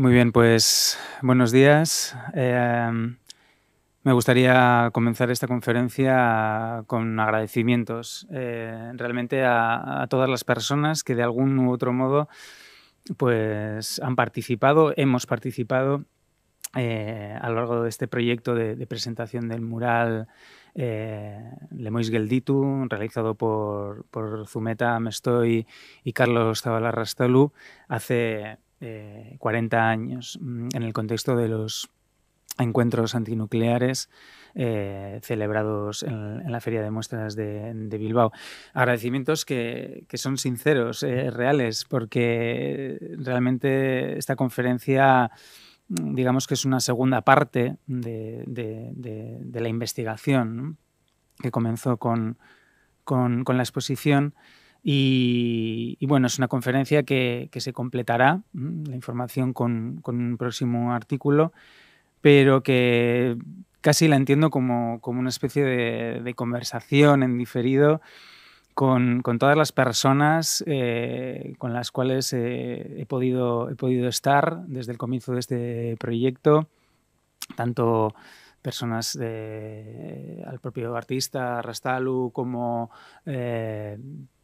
Muy bien, pues buenos días. Em, me gustaría comenzar esta conferencia con agradecimientos eh, realmente a, todas las personas que de algún u otro modo pues, han participado, hemos participado eh, a lo largo de este proyecto de, presentación del mural eh, Lemois Gelditu, realizado por, Zumeta Mestoy y Carlos Zavala hace 40 eh, años mm, en el contexto de los encuentros antinucleares eh, celebrados en, la Feria de Muestras de, Bilbao. Agradecimientos que, son sinceros, eh, reales, porque realmente esta conferencia mm, digamos que es una segunda parte de, la investigación que comenzó con la exposición y, bueno, es una conferencia que, se completará, la información con, un próximo artículo, pero que casi la entiendo como, una especie de, conversación en diferido con, todas las personas eh, con las cuales eh, he, podido, he podido estar desde el comienzo de este proyecto, tanto personas al propio artista Rastalu como eh,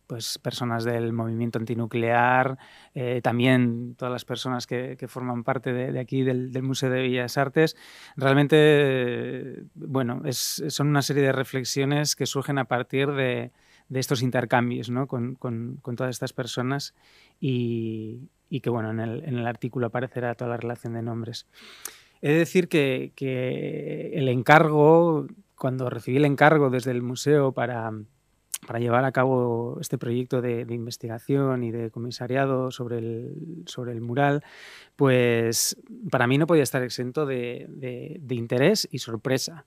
pues personas del movimiento antinuclear, eh, también todas las personas que, forman parte de, aquí del, Museo de Bellas Artes. Realmente, bueno, es, son una serie de reflexiones que surgen a partir de, estos intercambios con, todas estas personas y, que, bueno, en el, artículo aparecerá toda la relación de nombres. He de decir que el encargo, cuando recibí el encargo desde el museo para para llevar a cabo este proyecto de, investigación y de comisariado sobre el, sobre el mural, pues para mí no podía estar exento de, interés y sorpresa,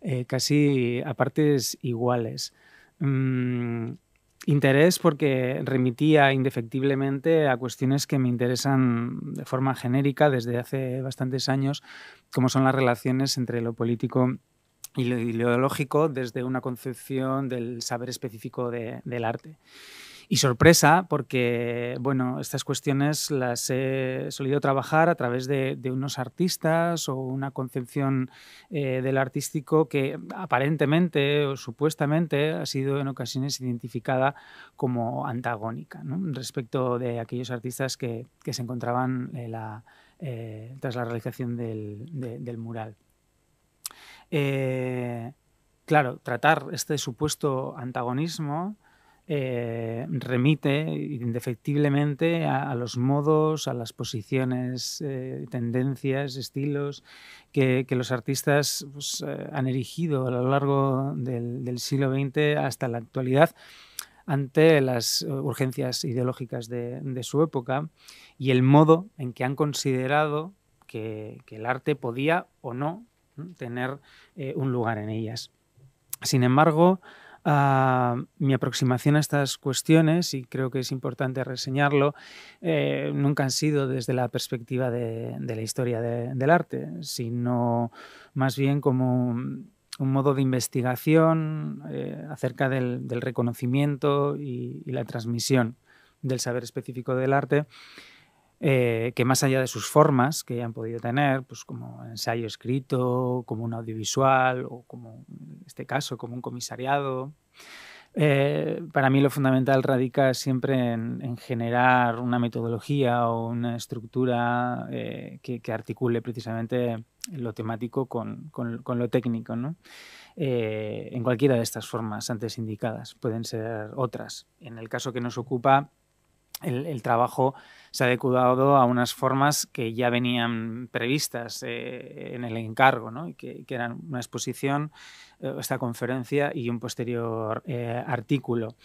eh, casi a partes iguales. Mm, interés porque remitía indefectiblemente a cuestiones que me interesan de forma genérica desde hace bastantes años, como son las relaciones entre lo político y ideológico desde una concepción del saber específico del arte. Y sorpresa, porque bueno, estas cuestiones las he solido trabajar a través de, unos artistas o una concepción eh, del artístico que aparentemente o supuestamente ha sido en ocasiones identificada como antagónica respecto de aquellos artistas que, se encontraban eh, tras la realización del mural. Eh, claro, tratar este supuesto antagonismo eh, remite indefectiblemente a, los modos, a las posiciones, eh, tendencias, estilos que, los artistas pues, han erigido a lo largo del, siglo XX hasta la actualidad ante las urgencias ideológicas de, su época y el modo en que han considerado que, que el arte podía o no tener eh, un lugar en ellas. Sin embargo, ah, mi aproximación a estas cuestiones, y creo que es importante reseñarlo, eh, nunca han sido desde la perspectiva de, la historia del arte, sino más bien como un, modo de investigación eh, acerca del, reconocimiento y, la transmisión del saber específico del arte eh, que más allá de sus formas que hayan podido tener, pues, como ensayo escrito, como un audiovisual o como, en este caso, como un comisariado, eh, para mí lo fundamental radica siempre en, generar una metodología o una estructura eh, que, articule precisamente lo temático con, lo técnico, en cualquiera de estas formas antes indicadas, pueden ser otras. En el caso que nos ocupa, el, trabajo se ha adecuado a unas formas que ya venían previstas eh, en el encargo, ¿no? que, eran una exposición, eh, esta conferencia y un posterior eh, artículo.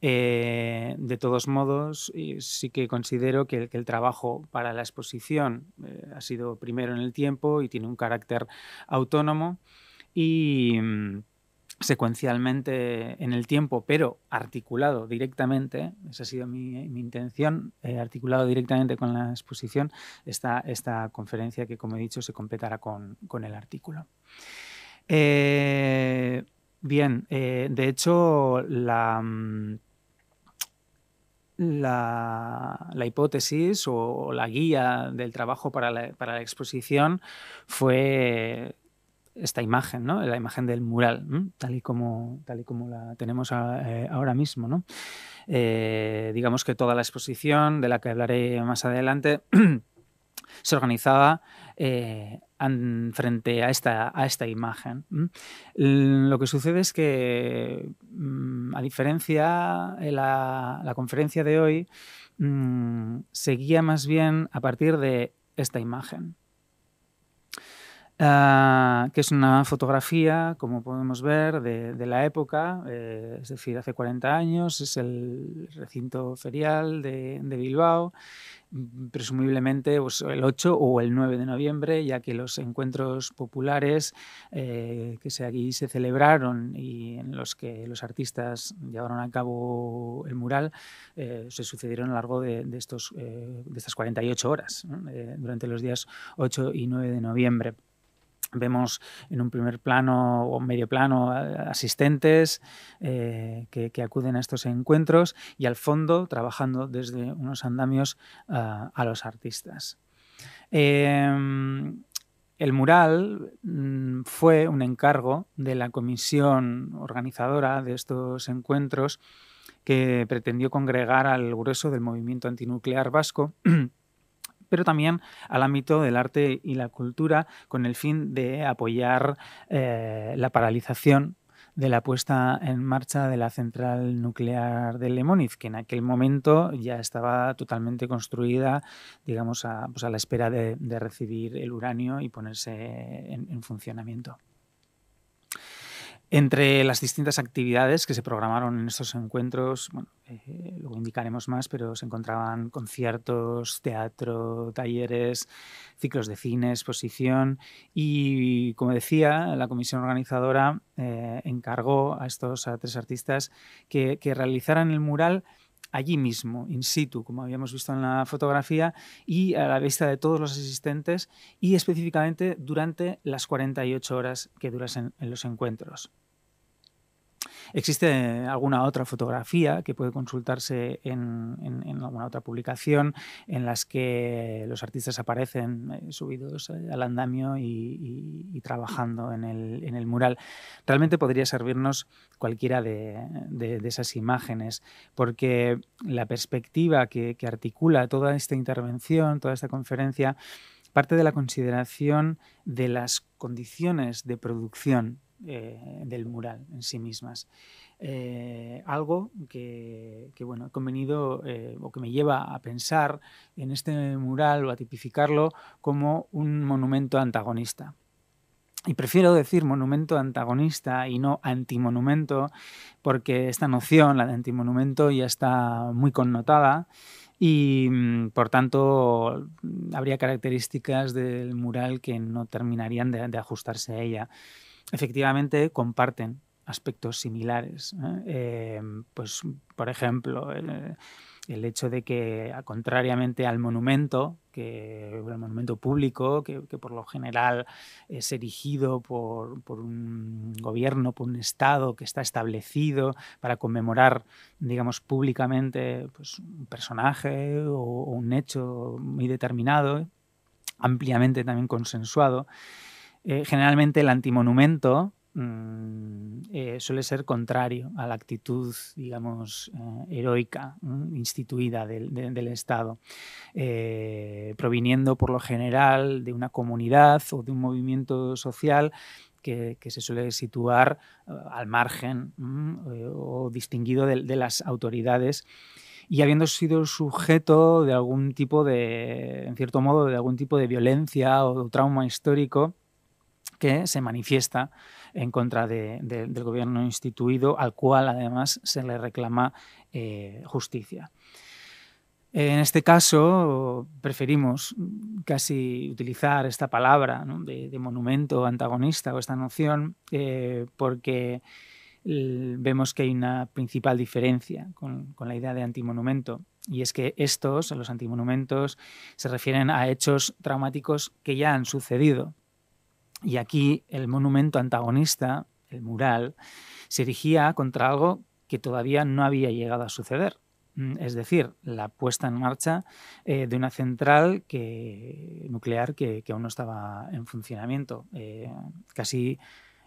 de todos modos, sí que considero que, que, el trabajo para la exposición ha sido primero en el tiempo y tiene un carácter autónomo y mm, secuencialmente en el tiempo, pero articulado directamente, esa ha sido mi, intención, eh, articulado directamente con la exposición, esta, esta conferencia que, como he dicho, se completará con, el artículo. Eh, bien, eh, de hecho, la... Mm, la, hipótesis o, la guía del trabajo para la, para la exposición fue esta imagen, la imagen del mural, tal y como, tal y como la tenemos ah, eh, ahora mismo. Eh, digamos que toda la exposición, de la que hablaré más adelante, se organizaba eh, frente a esta, imagen. Lo que sucede es que, mm, a diferencia la conferencia de hoy, mm, seguía más bien a partir de esta imagen. Ah, que es una fotografía, como podemos ver, de, la época, eh, es decir, hace 40 años, es el recinto ferial de, Bilbao, presumiblemente pues, el 8 o el 9 de noviembre, ya que los encuentros populares eh, que se, aquí se celebraron y en los que los artistas llevaron a cabo el mural eh, se sucedieron a lo largo de, estos, de estas 48 horas, durante los días 8 y 9 de noviembre. Vemos en un primer plano o medio plano eh, asistentes eh, que, acuden a estos encuentros y al fondo trabajando desde unos andamios ah, a los artistas. Em, el mural mm, fue un encargo de la comisión organizadora de estos encuentros que pretendió congregar al grueso del movimiento antinuclear vasco pero también al ámbito del arte y la cultura con el fin de apoyar eh, la paralización de la puesta en marcha de la central nuclear de Lemoniz, que en aquel momento ya estaba totalmente construida, digamos, a, pues, la espera de, recibir el uranio y ponerse en funcionamiento. Entre las distintas actividades que se programaron en estos encuentros, bueno, eh, luego indicaremos más, pero se encontraban conciertos, teatro, talleres, ciclos de cine, exposición y, como decía, la comisión organizadora eh, encargó a estos tres artistas que, que realizaran el mural allí mismo, in situ, como habíamos visto en la fotografía, y a la vista de todos los asistentes y específicamente durante las 48 horas que duran en los encuentros. Existe alguna otra fotografía que puede consultarse en, alguna otra publicación en las que los artistas aparecen eh, subidos eh, al andamio y, trabajando en el, mural. Realmente podría servirnos cualquiera de, esas imágenes, porque la perspectiva que, que articula toda esta intervención, toda esta conferencia, parte de la consideración de las condiciones de producción eh, del mural en sí mismas. Eh, algo que, bueno, convenido eh, o que me lleva a pensar en este mural o a tipificarlo como un monumento antagonista. Y prefiero decir monumento antagonista y no antimonumento, porque esta noción, la de antimonumento, ya está muy connotada y mm, por tanto habría características del mural que no terminarían de ajustarse a ella efectivamente comparten aspectos similares. Eh, pues, por ejemplo, el, hecho de que, contrariamente al monumento, que el monumento público, que, por lo general es erigido por, un gobierno, por un Estado que está establecido para conmemorar, digamos, públicamente pues, un personaje o un hecho muy determinado, ampliamente también consensuado, eh, generalmente el antimonumento mm, eh, suele ser contrario a la actitud, digamos, eh, heroica instituida del, Estado, proviniendo por lo general de una comunidad o de un movimiento social que, se suele situar al margen o distinguido de, de, las autoridades y habiendo sido sujeto de algún tipo de, en cierto modo, de algún tipo de violencia o trauma histórico que se manifiesta en contra del gobierno instituido, al cual además se le reclama eh, justicia. En este caso, preferimos casi utilizar esta palabra de, monumento antagonista o esta noción eh, porque vemos que hay una principal diferencia con, con, la idea de antimonumento y es que estos, los antimonumentos, se refieren a hechos traumáticos que ya han sucedido y aquí el monumento antagonista, el mural, se erigía contra algo que todavía no había llegado a suceder, mm, es decir, la puesta en marcha eh, de una central nuclear que, aún no estaba en funcionamiento, eh, casi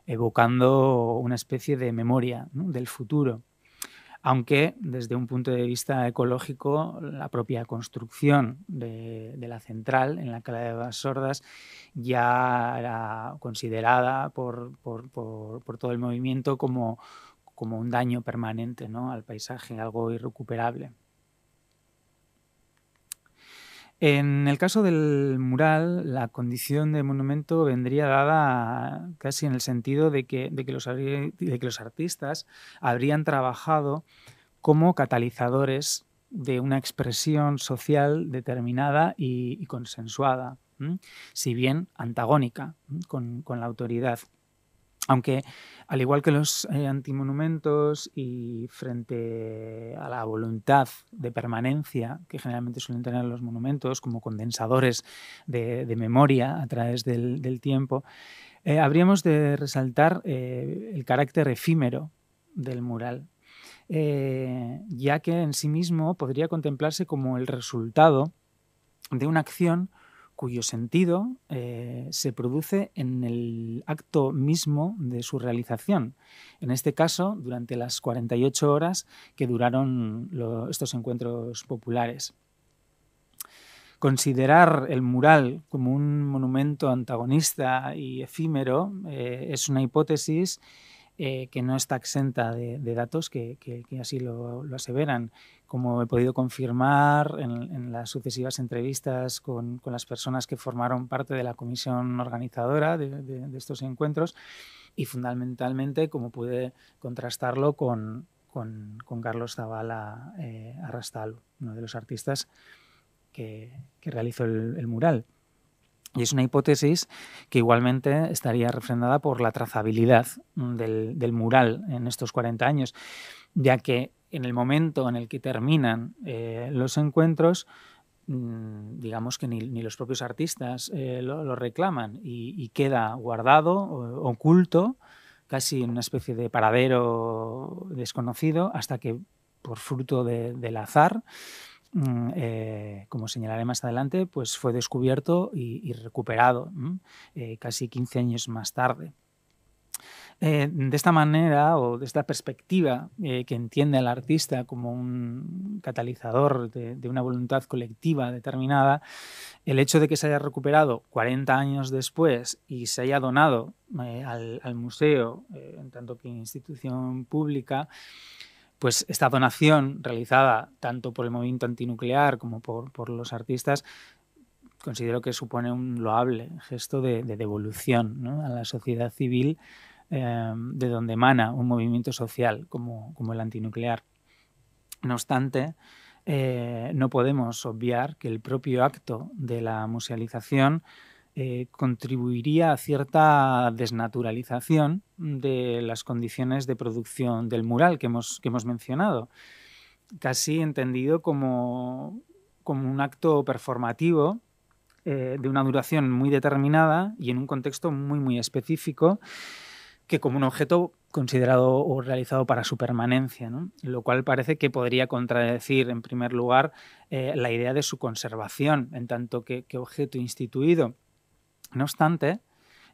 evocando una especie de memoria del futuro aunque desde un punto de vista ecológico, la propia construcción de, la central en la Cala de las Sordas ya era considerada por, todo el movimiento como, un daño permanente al paisaje, algo irrecuperable. En el caso del mural, la condición de monumento vendría dada casi en el sentido de que, los, artistas habrían trabajado como catalizadores de una expresión social determinada y, consensuada, si bien antagónica con la autoridad. Aunque, al igual que los eh, antimonumentos y frente a la voluntad de permanencia que generalmente suelen tener los monumentos como condensadores de, memoria a través del, tiempo, eh, habríamos de resaltar eh, el carácter efímero del mural, ya que en sí mismo podría contemplarse como el resultado de una acción cuyo sentido eh, se produce en el acto mismo de su realización. En este caso, durante las 48 horas que duraron estos encuentros populares. Considerar el mural como un monumento antagonista y efímero eh, es una hipótesis eh, que no está exenta de, datos que, así lo, aseveran como he podido confirmar en, las sucesivas entrevistas con, con, las personas que formaron parte de la comisión organizadora de, estos encuentros y fundamentalmente como pude contrastarlo con, con, Carlos Zavala eh, Arrastal, uno de los artistas que, que realizó el, mural. Y es una hipótesis que igualmente estaría refrendada por la trazabilidad del, del, mural en estos 40 años ya que en el momento en el que terminan eh, los encuentros, mm, digamos que ni, los propios artistas eh, lo, reclaman y, queda guardado, oculto, casi en una especie de paradero desconocido, hasta que por fruto del azar, mm, eh, como señalaré más adelante, pues fue descubierto y, recuperado mm, casi 15 años más tarde. Eh, de esta manera o de esta perspectiva eh, que entiende al artista como un catalizador de, una voluntad colectiva determinada, el hecho de que se haya recuperado 40 años después y se haya donado eh, al, museo, en tanto que institución pública, pues esta donación realizada tanto por el movimiento antinuclear como por, por los artistas considero que supone un loable gesto de, devolución a la sociedad civil Em, de donde emana un movimiento social como, el antinuclear. No obstante, eh, no podemos obviar que el propio acto de la musealización eh, contribuiría a cierta desnaturalización de las condiciones de producción del mural que hemos, mencionado, casi entendido como, como un acto performativo eh, de una duración muy determinada y en un contexto muy, muy específico que como un objeto considerado o realizado para su permanencia, lo cual parece que podría contradecir, en primer lugar, eh, la idea de su conservación, en tanto que, objeto instituido. No obstante,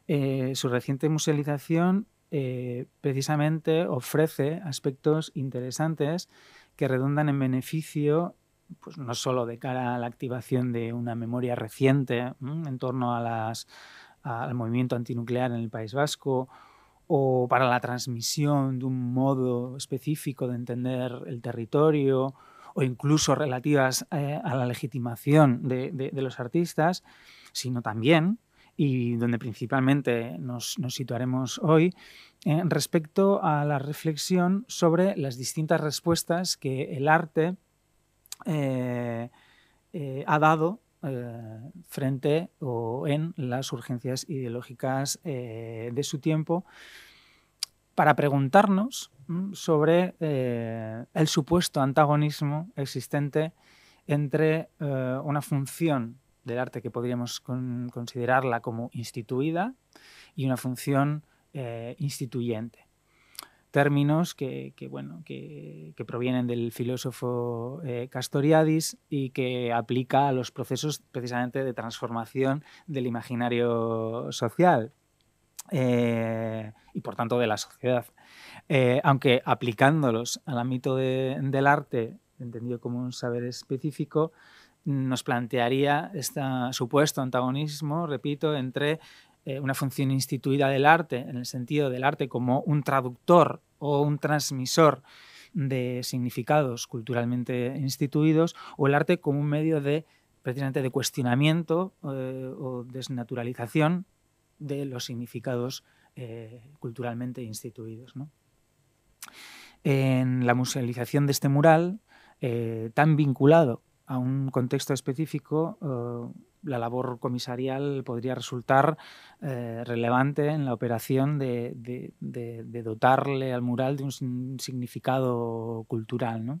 eh, su reciente musealización eh, precisamente ofrece aspectos interesantes que redundan en beneficio pues no solo de cara a la activación de una memoria reciente en torno a al movimiento antinuclear en el País Vasco o para la transmisión de un modo específico de entender el territorio, o incluso relativas eh, a la legitimación de, los artistas, sino también, y donde principalmente nos, situaremos hoy, eh, respecto a la reflexión sobre las distintas respuestas que el arte eh, ha dado eh, frente o en las urgencias ideológicas eh, de su tiempo para preguntarnos sobre eh, el supuesto antagonismo existente entre una función del arte que podríamos considerarla como instituida y una función instituyente términos que, bueno, que, provienen del filósofo eh, Castoriadis y que aplica a los procesos precisamente de transformación del imaginario social eh, y por tanto de la sociedad. Eh, aunque aplicándolos al ámbito del arte, entendido como un saber específico, nos plantearía este supuesto antagonismo, repito, entre eh, una función instituida del arte, en el sentido del arte como un traductor o un transmisor de significados culturalmente instituidos, o el arte como un medio de precisamente de cuestionamiento eh, o desnaturalización de los significados eh, culturalmente instituidos. En la musealización de este mural, tan vinculado a un contexto específico, la labor comisarial podría resultar eh, relevante en la operación de, dotarle al mural de un significado cultural. ¿no?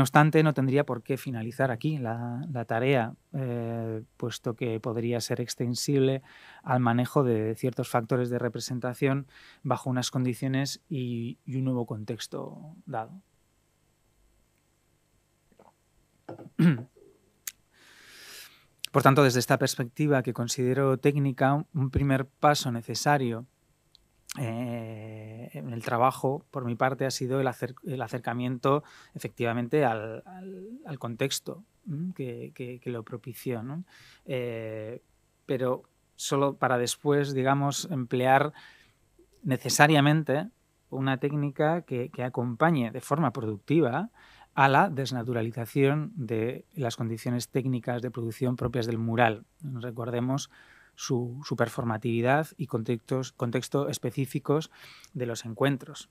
obstante, no tendría por qué finalizar aquí la, tarea, eh, puesto que podría ser extensible al manejo de ciertos factores de representación bajo unas condiciones y, y un nuevo contexto dado. Por tanto, desde esta perspectiva que considero técnica, un primer paso necesario eh, en el trabajo, por mi parte, ha sido el, acercamiento efectivamente al, contexto que, lo propició. Eh, pero solo para después, digamos, emplear necesariamente una técnica que acompañe de forma productiva a la desnaturalización de las condiciones técnicas de producción propias del mural. Recordemos su, performatividad y contextos, contexto específicos de los encuentros.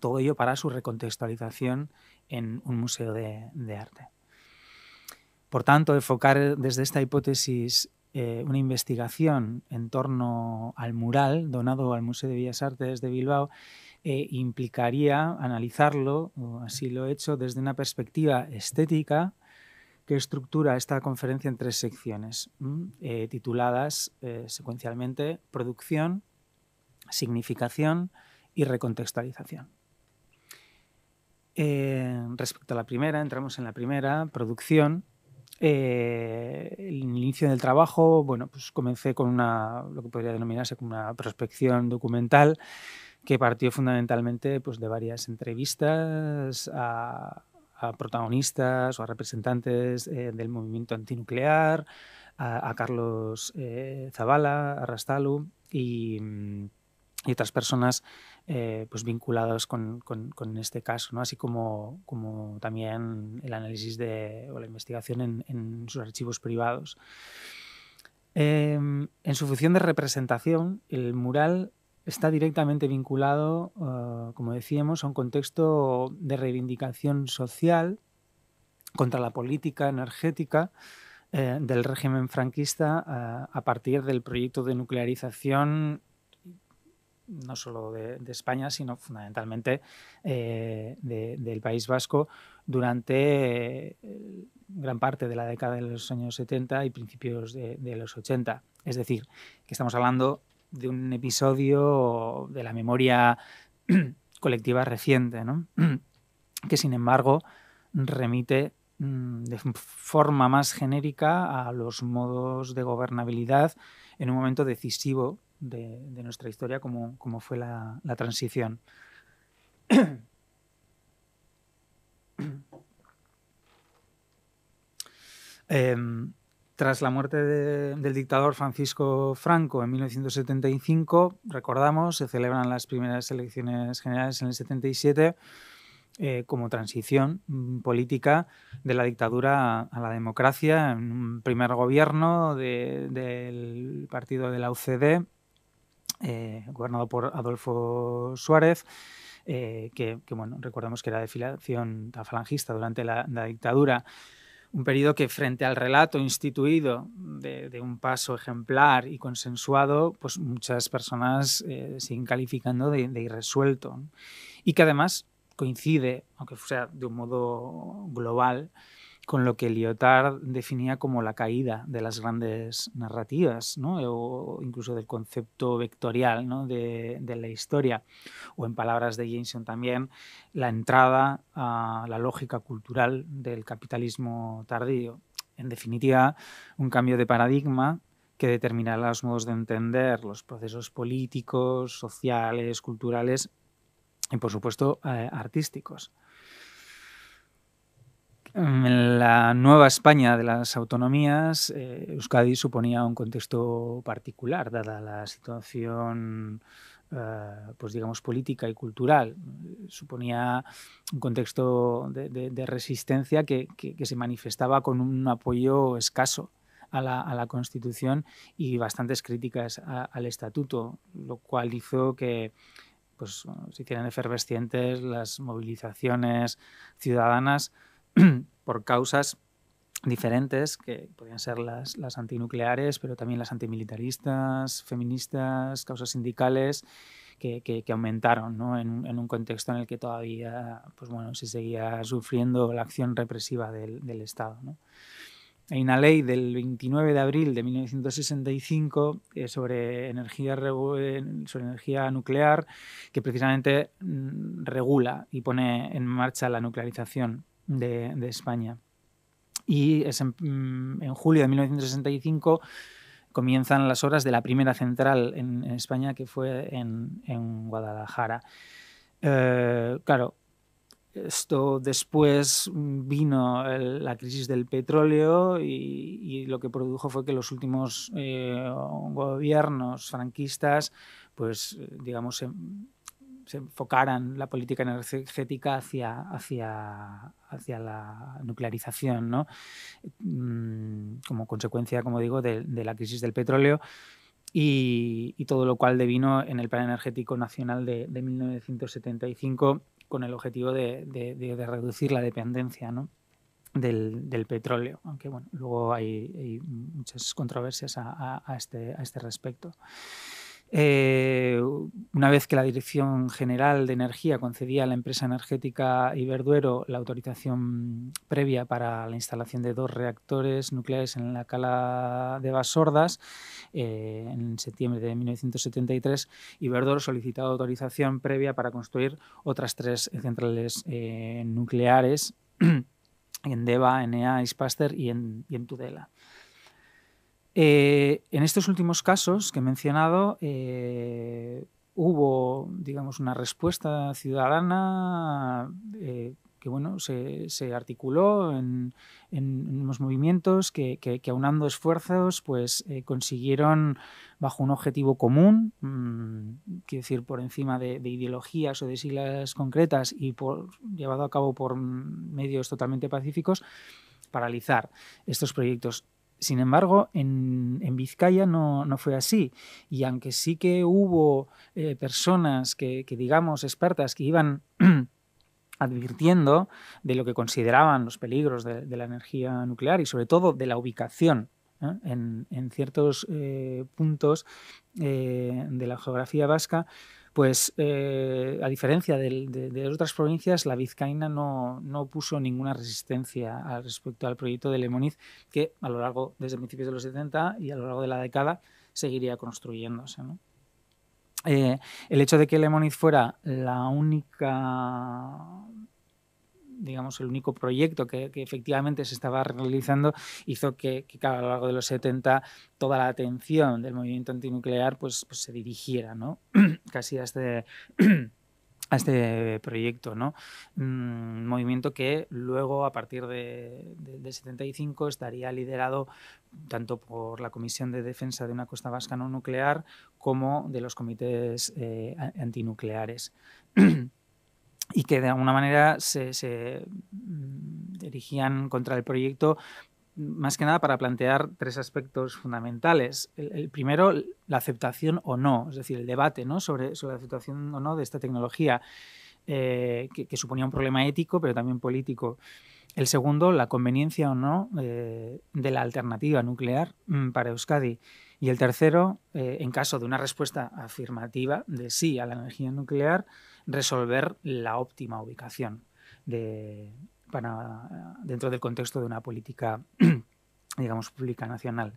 Todo ello para su recontextualización en un museo de, arte. Por tanto, enfocar desde esta hipótesis eh, una investigación en torno al mural donado al Museo de Bellas Artes de Bilbao eh, implicaría analizarlo, así lo he hecho, desde una perspectiva estética que estructura esta conferencia en tres secciones, eh, tituladas eh, secuencialmente Producción, Significación y Recontextualización. respecto a la primera, entramos en la primera, Producción. el inicio del trabajo, bueno, pues comencé con lo que podría denominarse como una prospección documental que partió fundamentalmente pues, de varias entrevistas a, protagonistas o a representantes eh, del movimiento antinuclear, a, Carlos eh, Zavala, a Rastalu y, mm, otras personas eh, pues vinculadas con, este caso, ¿no? así como, como también el análisis de, o la investigación en, en sus archivos privados. Em, en su función de representación, el mural está directamente vinculado, eh, como decíamos, a un contexto de reivindicación social contra la política energética eh, del régimen franquista eh, a partir del proyecto de nuclearización no solo de, España, sino fundamentalmente del País Vasco durante gran parte de la década de los años 70 y principios de, de los 80. Es decir, que estamos hablando de un episodio de la memoria colectiva reciente, que sin embargo remite mm, de forma más genérica a los modos de gobernabilidad en un momento decisivo de, nuestra historia como, como fue la, transición. Em, tras la muerte del dictador Francisco Franco en 1975, recordamos, se celebran las primeras elecciones generales en el 77 eh, como transición mm, política de la dictadura a, la democracia, en un primer gobierno del partido de la UCD, eh, gobernado por Adolfo Suárez. Eh, que, bueno, recordamos que era de filiación falangista durante la dictadura un periodo que frente al relato instituido de, un paso ejemplar y consensuado, pues muchas personas eh, siguen calificando de, irresuelto. Y que además coincide, aunque sea de un modo global, con lo que Lyotard definía como la caída de las grandes narrativas, o incluso del concepto vectorial de, la historia, o en palabras de Jameson también, la entrada a la lógica cultural del capitalismo tardío. En definitiva, un cambio de paradigma que determina los modos de entender los procesos políticos, sociales, culturales y, por supuesto, eh, artísticos. Mm, en la nueva España de las autonomías, eh, Euskadi suponía un contexto particular, dada la situación eh, pues digamos, política y cultural. Suponía un contexto de, resistencia que, se manifestaba con un apoyo escaso a la, Constitución y bastantes críticas al Estatuto, lo cual hizo que pues, se hicieran efervescientes las movilizaciones ciudadanas por causas diferentes, que podían ser las, antinucleares, pero también las antimilitaristas, feministas, causas sindicales, que, aumentaron en, un contexto en el que todavía pues bueno, se seguía sufriendo la acción represiva del, Estado. Hay una ley del 29 de abril de 1965 eh, eh, sobre energía nuclear que precisamente mm, regula y pone en marcha la nuclearización de, España. Y mm, en, julio de 1965 comienzan las horas de la primera central en, España, que fue en, Guadalajara. Eh, claro, esto después vino la crisis del petróleo y, lo que produjo fue que los últimos eh, gobiernos franquistas, pues digamos, se, se, enfocaran la política energética hacia, hacia, hacia la nuclearización, mm, como consecuencia, como digo, de, la crisis del petróleo. Y, todo lo cual devino en el Plan Energético Nacional de, 1975 con el objetivo de, reducir la dependencia del, petróleo, aunque luego hay, muchas controversias a este, este respecto. Eh, una vez que la Dirección General de Energía concedía a la empresa energética Iberduero la autorización previa para la instalación de dos reactores nucleares en la cala de Basordas, eh, en septiembre de 1973, Iberduero solicitó autorización previa para construir otras tres centrales eh, nucleares en Deva, en Ispaster y en, y en Tudela. Eh, en estos últimos casos que he mencionado, eh, hubo, digamos, una respuesta ciudadana eh, que, bueno, se, articuló en, unos movimientos que, aunando esfuerzos, pues consiguieron bajo un objetivo común, mm, decir, por encima de, ideologías o de siglas concretas y por, llevado a cabo por medios totalmente pacíficos, paralizar estos proyectos. Sin embargo, en, Vizcaya no, fue así. Y aunque sí que hubo eh, personas que, digamos, expertas que iban advirtiendo de lo que consideraban los peligros de, la energía nuclear y sobre todo de la ubicación en, ciertos eh, puntos eh, de la geografía vasca, pues eh, a diferencia de, otras provincias, la vizcaína no, no puso ninguna resistencia al respecto al proyecto de Lemoniz, que a lo largo, desde principios de los 70 y a lo largo de la década, seguiría construyéndose. el hecho de que Lemoniz fuera la única digamos, el único proyecto que, efectivamente se estaba realizando hizo que, a lo largo de los 70 toda la atención del movimiento antinuclear pues, pues se dirigiera ¿no? casi a este... a este proyecto, ¿no? Mm, movimiento que luego, a partir de, 75, estaría liderado tanto por la Comisión de Defensa de una Costa Vasca no nuclear como de los comités eh, antinucleares. y que de alguna manera se, dirigían mm, contra el proyecto más que nada para plantear tres aspectos fundamentales. El, primero, la aceptación o no, es decir, el debate sobre, la aceptación o no de esta tecnología, eh, que, suponía un problema ético, pero también político. El segundo, la conveniencia o no eh, de la alternativa nuclear mm, para Euskadi. Y el tercero, eh, en caso de una respuesta afirmativa de sí a la energía nuclear, resolver la óptima ubicación dentro del contexto de una política, digamos, pública nacional.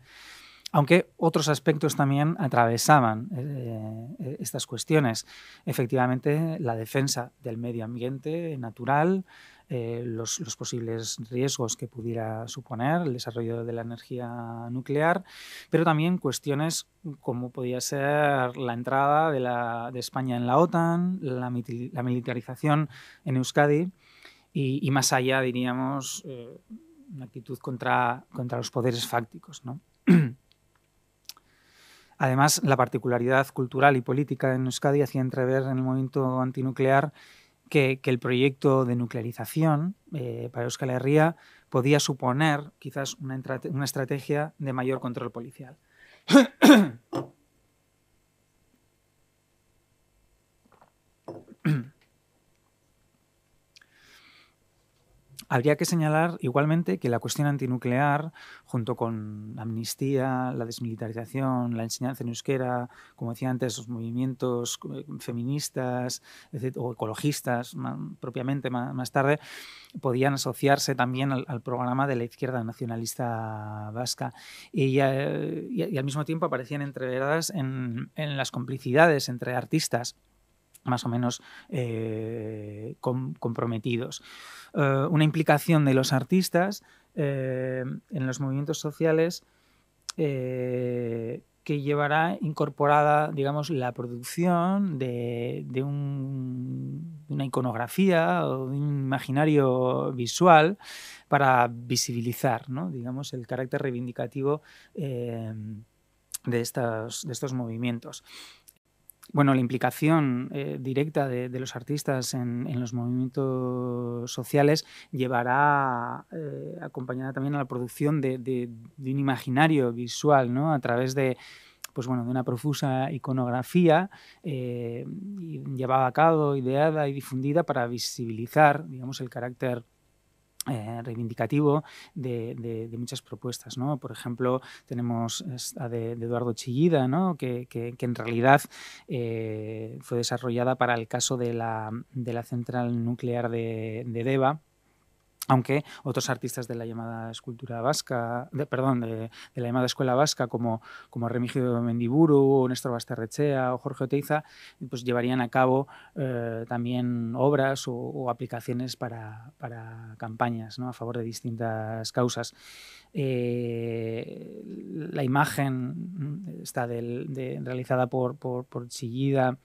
Aunque otros aspectos también atravesaban eh, estas cuestiones. Efectivamente, la defensa del medio ambiente natural, eh, los, posibles riesgos que pudiera suponer el desarrollo de la energía nuclear, pero también cuestiones como podía ser la entrada de, España en la OTAN, la, militarización en Euskadi y, más allá, diríamos, eh, una actitud contra, los poderes fácticos. Además, la particularidad cultural y política en Euskadi hacía entrever en el movimiento antinuclear que, el proyecto de nuclearización eh, para Euskal Herria podía suponer quizás una estrategia de mayor control policial. Habría que señalar igualmente que la cuestión antinuclear, junto con amnistía, la desmilitarización, la enseñanza en euskera, como decía antes, los movimientos eh, feministas o ecologistas propiamente más, tarde, podían asociarse también al, programa de la izquierda nacionalista vasca. Y, eh, al mismo tiempo aparecían entreveradas en las complicidades entre artistas más o menos eh, comprometidos. Eh, una implicación de los artistas eh, en los movimientos sociales que llevará incorporada, digamos, la producción de, una iconografía o de un imaginario visual para visibilizar, digamos, el carácter reivindicativo de estas de estos movimientos bueno, la implicación eh, directa de, los artistas en, los movimientos sociales llevará eh, acompañada también a la producción de, un imaginario visual, ¿no? A través de pues bueno, de una profusa iconografía eh, llevada a cabo, ideada y difundida para visibilizar digamos, el carácter eh, reivindicativo de, muchas propuestas. ¿no? Por ejemplo, tenemos la de, Eduardo Chillida, ¿no? que, en realidad eh, fue desarrollada para el caso de la central nuclear de, Deva aunque otros artistas de la llamada escultura vasca, perdón, de, la llamada escuela vasca, como, como Remigio Mendiburu, o Néstor Basterrechea o Jorge Oteiza, pues llevarían a cabo eh, también obras o, aplicaciones para, campañas ¿no? a favor de distintas causas. Eh, la imagen está realizada por, por, Chillida,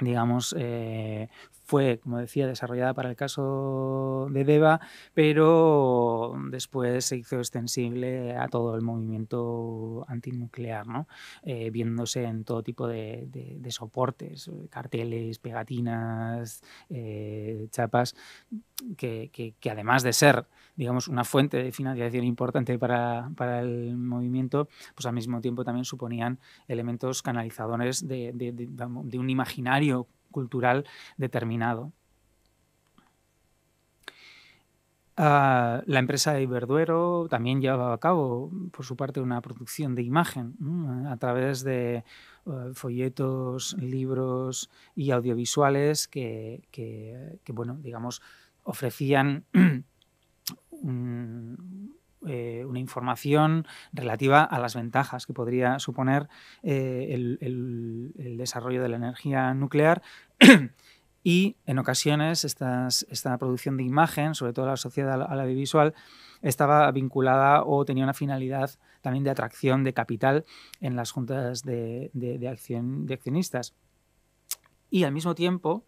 digamos, eh, fue, como decía, desarrollada para el caso de Deva, pero después se hizo extensible a todo el movimiento antinuclear, ¿no? Eh, viéndose en todo tipo de, soportes, eh, carteles, pegatinas, eh, chapas, que, además de ser digamos, una fuente de financiación importante para, el movimiento, pues al mismo tiempo también suponían elementos canalizadores de un imaginario cultural determinado. Ah, la empresa de Iberduero también llevaba a cabo, por su parte, una producción de imagen a través de eh, folletos, libros y audiovisuales que, bueno, digamos, ofrecían un, eh, una información relativa a las ventajas que podría suponer eh, el, desarrollo de la energía nuclear. y en ocasiones esta producción de imagen, sobre todo la asociada la audiovisual, estaba vinculada o tenía una finalidad también de atracción de capital en las juntas de, de accionistas. Y al mismo tiempo,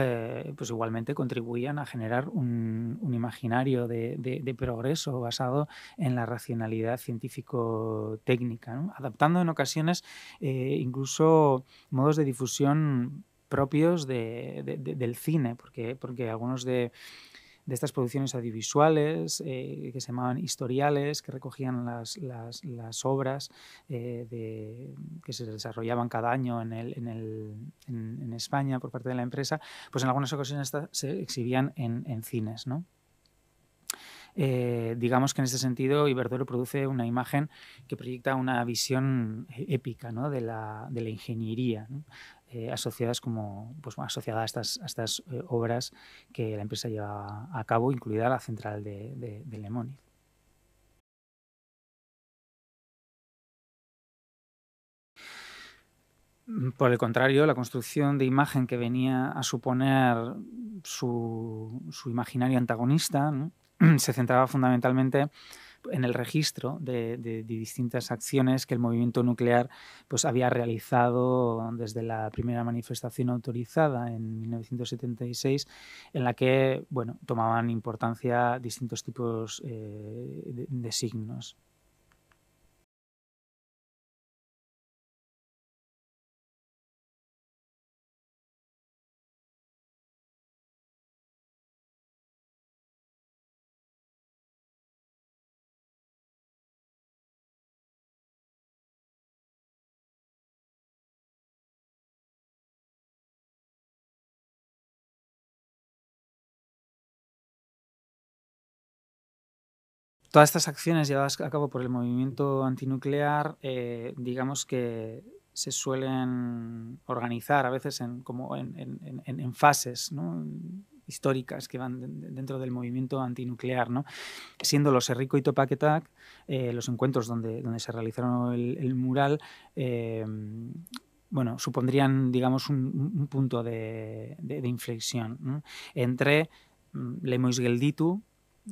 eh, pues igualmente contribuían a generar un, imaginario de, progreso basado en la racionalidad científico-técnica, adaptando en ocasiones eh, incluso modos de difusión propios del cine, porque, porque algunos de de estas producciones audiovisuales eh, que se llamaban historiales, que recogían las, obras eh, que se desarrollaban cada año en, España por parte de la empresa, pues en algunas ocasiones se exhibían en, cines. ¿no? Eh, digamos que en este sentido Iberdoro produce una imagen que proyecta una visión épica ¿no? de, la, ingeniería. Eh, pues, asociadas a estas, eh, obras que la empresa lleva a cabo, incluida la central de, de, Por el contrario, la construcción de imagen que venía a suponer su, imaginario antagonista se centraba fundamentalmente en el registro de, distintas acciones que el movimiento nuclear pues, había realizado desde la primera manifestación autorizada en 1976, en la que tomaban importancia distintos tipos eh, de signos. Todas estas acciones llevadas a cabo por el movimiento antinuclear, eh, digamos que se suelen organizar a veces en, como en, fases históricas que van dentro del movimiento antinuclear, ¿no? siendo los Errico y Topaquetac eh, los encuentros donde, donde se realizaron el, mural. Eh, bueno, supondrían, digamos, un, punto de, inflexión entre mm, Lemois Gelditu,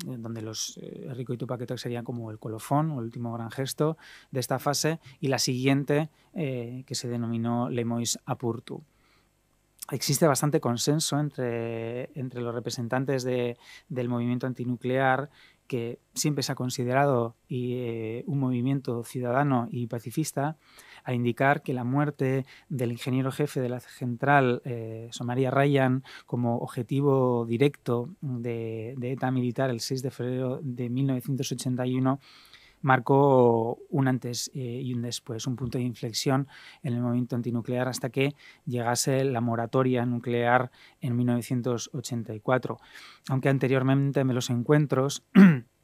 donde los eh, Rico y Tupac Tupac serían como el colofón el último gran gesto de esta fase, y la siguiente, eh, que se denominó Lemois Apurtu. Existe bastante consenso entre, los representantes del movimiento antinuclear, que siempre se ha considerado eh, un movimiento ciudadano y pacifista, a indicar que la muerte del ingeniero jefe de la central, eh, Somaria Ryan, como objetivo directo de, de ETA militar el 6 de febrero de 1981, marcó un antes eh, y un después, un punto de inflexión en el movimiento antinuclear hasta que llegase la moratoria nuclear en 1984. Aunque anteriormente me los encuentros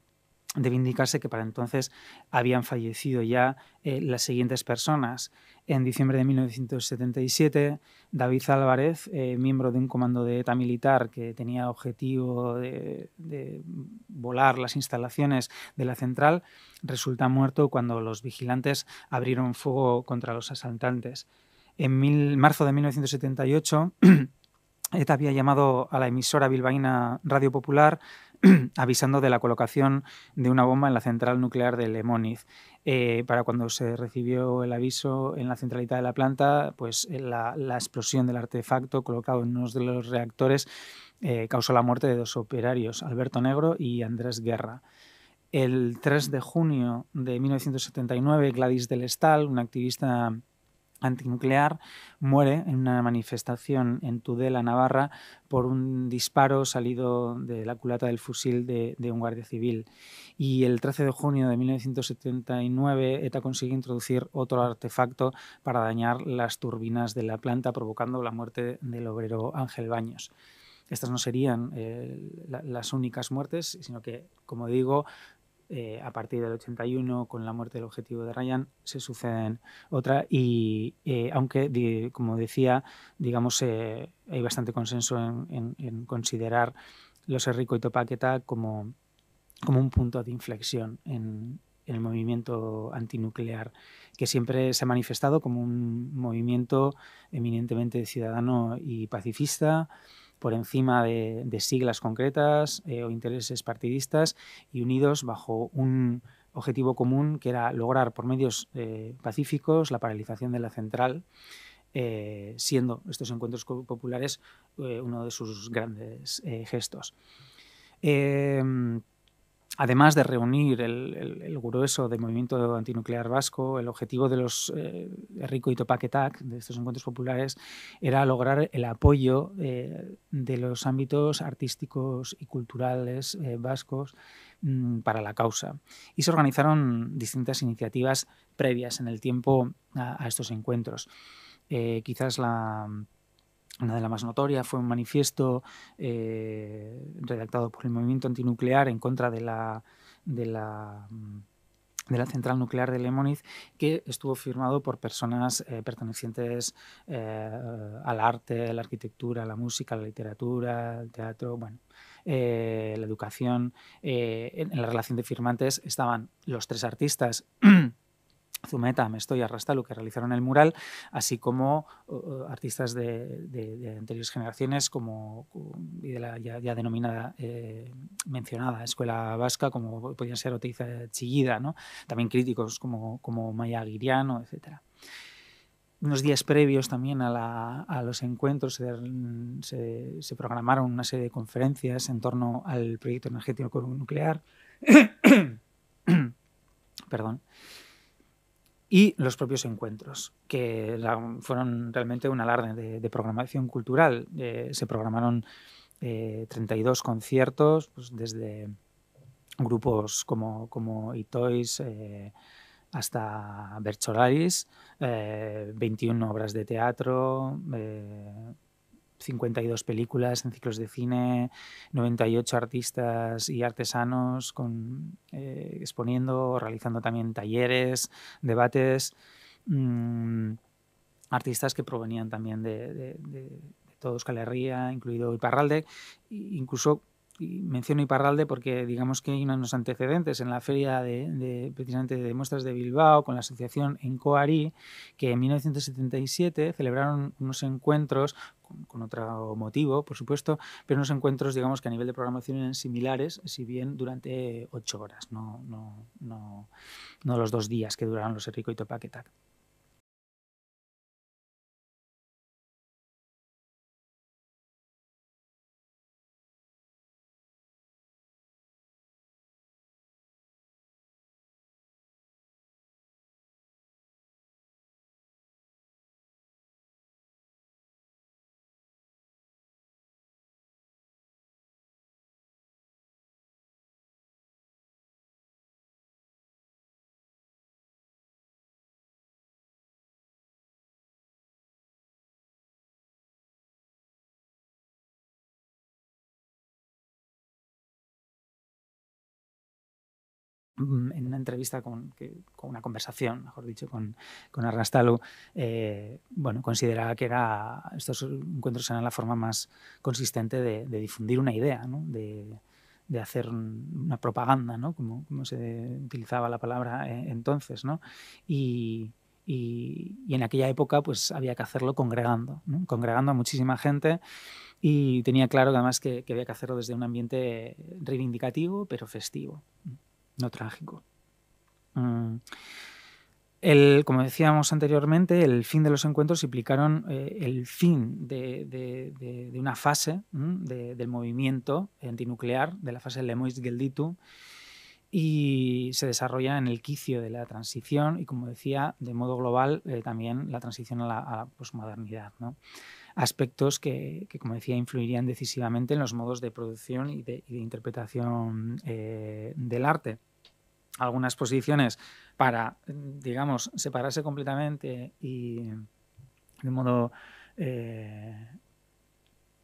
debe indicarse que para entonces habían fallecido ya eh, las siguientes personas. En diciembre de 1977, David Álvarez, eh, miembro de un comando de ETA militar que tenía objetivo de, volar las instalaciones de la central, resulta muerto cuando los vigilantes abrieron fuego contra los asaltantes. En marzo de 1978, ETA había llamado a la emisora bilbaína Radio Popular avisando de la colocación de una bomba en la central nuclear de Lemóniz. Eh, para cuando se recibió el aviso en la centralita de la planta, pues eh, la, explosión del artefacto colocado en uno de los reactores eh, causó la muerte de dos operarios, Alberto Negro y Andrés Guerra. El 3 de junio de 1979, Gladys del Estal, una activista antinuclear muere en una manifestación en Tudela, Navarra, por un disparo salido de la culata del fusil de, un guardia civil. Y el 13 de junio de 1979, ETA e consigue introducir otro artefacto para dañar las turbinas de la planta, provocando la muerte del obrero Ángel Baños. Estas no serían eh, las únicas muertes, sino que, como digo, eh, a partir del 81, con la muerte del objetivo de Ryan, se suceden otra y eh, aunque, como decía, digamos, eh, hay bastante consenso en, considerar los Errico y Topaqueta como, un punto de inflexión en, en el movimiento antinuclear, que siempre se ha manifestado como un movimiento eminentemente ciudadano y pacifista, por encima de, siglas concretas eh, o intereses partidistas y unidos bajo un objetivo común que era lograr por medios eh, pacíficos la paralización de la central, eh, siendo estos encuentros populares uno de sus grandes gestos además de reunir el, grueso del movimiento antinuclear vasco, el objetivo de los eh, Rico y Topaquetac, de estos encuentros populares, era lograr el apoyo eh, de los ámbitos artísticos y culturales eh, vascos mm, para la causa. Y se organizaron distintas iniciativas previas en el tiempo a estos encuentros. quizás la una de las más notorias fue un manifiesto eh, redactado por el movimiento antinuclear en contra de la, de la, de la central nuclear de Lemoniz, que estuvo firmado por personas eh, pertenecientes eh, al arte, la arquitectura, la música, la literatura, el teatro, bueno, la educación. en la relación de firmantes estaban los tres artistas. Zumeta, estoy Rastalu, lo que realizaron el mural, así como artistas de, anteriores generaciones como, y de la ya, denominada, eh, mencionada escuela vasca, como podían ser Oteiza eh, Chillida, también críticos como, como Maya Guiriano, etc. Unos días previos también a, los encuentros se, se, programaron una serie de conferencias en torno al proyecto energético nuclear. Perdón y los propios encuentros, que fueron realmente un alarde de, programación cultural. Eh, se programaron 32 eh, conciertos, pues, desde grupos como, como Itois eh, hasta Bercholaris, 21 obras de teatro, 52 películas en ciclos de cine, 98 artistas y artesanos con, eh, exponiendo, realizando también talleres, debates, mm, artistas que provenían también de, de, de, de todo Euskal Herria, incluido Iparralde, incluso y menciono Iparralde porque digamos que hay unos antecedentes en la feria de, precisamente de muestras de Bilbao con la asociación Encoari que en 1977 celebraron unos encuentros con, otro motivo, por supuesto, pero unos encuentros digamos que a nivel de programación eran similares, si bien durante ocho horas, no, no, no, no los dos días que duraron los Enrico y Topaquetac. Mm, en una entrevista con, con una conversación, mejor dicho, con, con eh, bueno, consideraba que era, estos encuentros eran la forma más consistente de, difundir una idea, ¿no? de, de, hacer una propaganda, ¿no? como, como se utilizaba la palabra eh, entonces. ¿no? Y, y, en aquella época pues había que hacerlo congregando, congregando a muchísima gente y tenía claro además que había que hacerlo desde un ambiente reivindicativo pero festivo no trágico. Mm. como decíamos anteriormente, el fin de los encuentros implicaron eh, el fin de, una fase del movimiento antinuclear, de la fase Lemois-Gelditu, y se desarrolla en el quicio de la transición y, como decía, de modo global eh, también la transición a la, a posmodernidad. ¿no? aspectos que, como decía, influirían decisivamente en los modos de producción y de, interpretación eh, del arte. Algunas posiciones para, digamos, separarse completamente y de modo eh,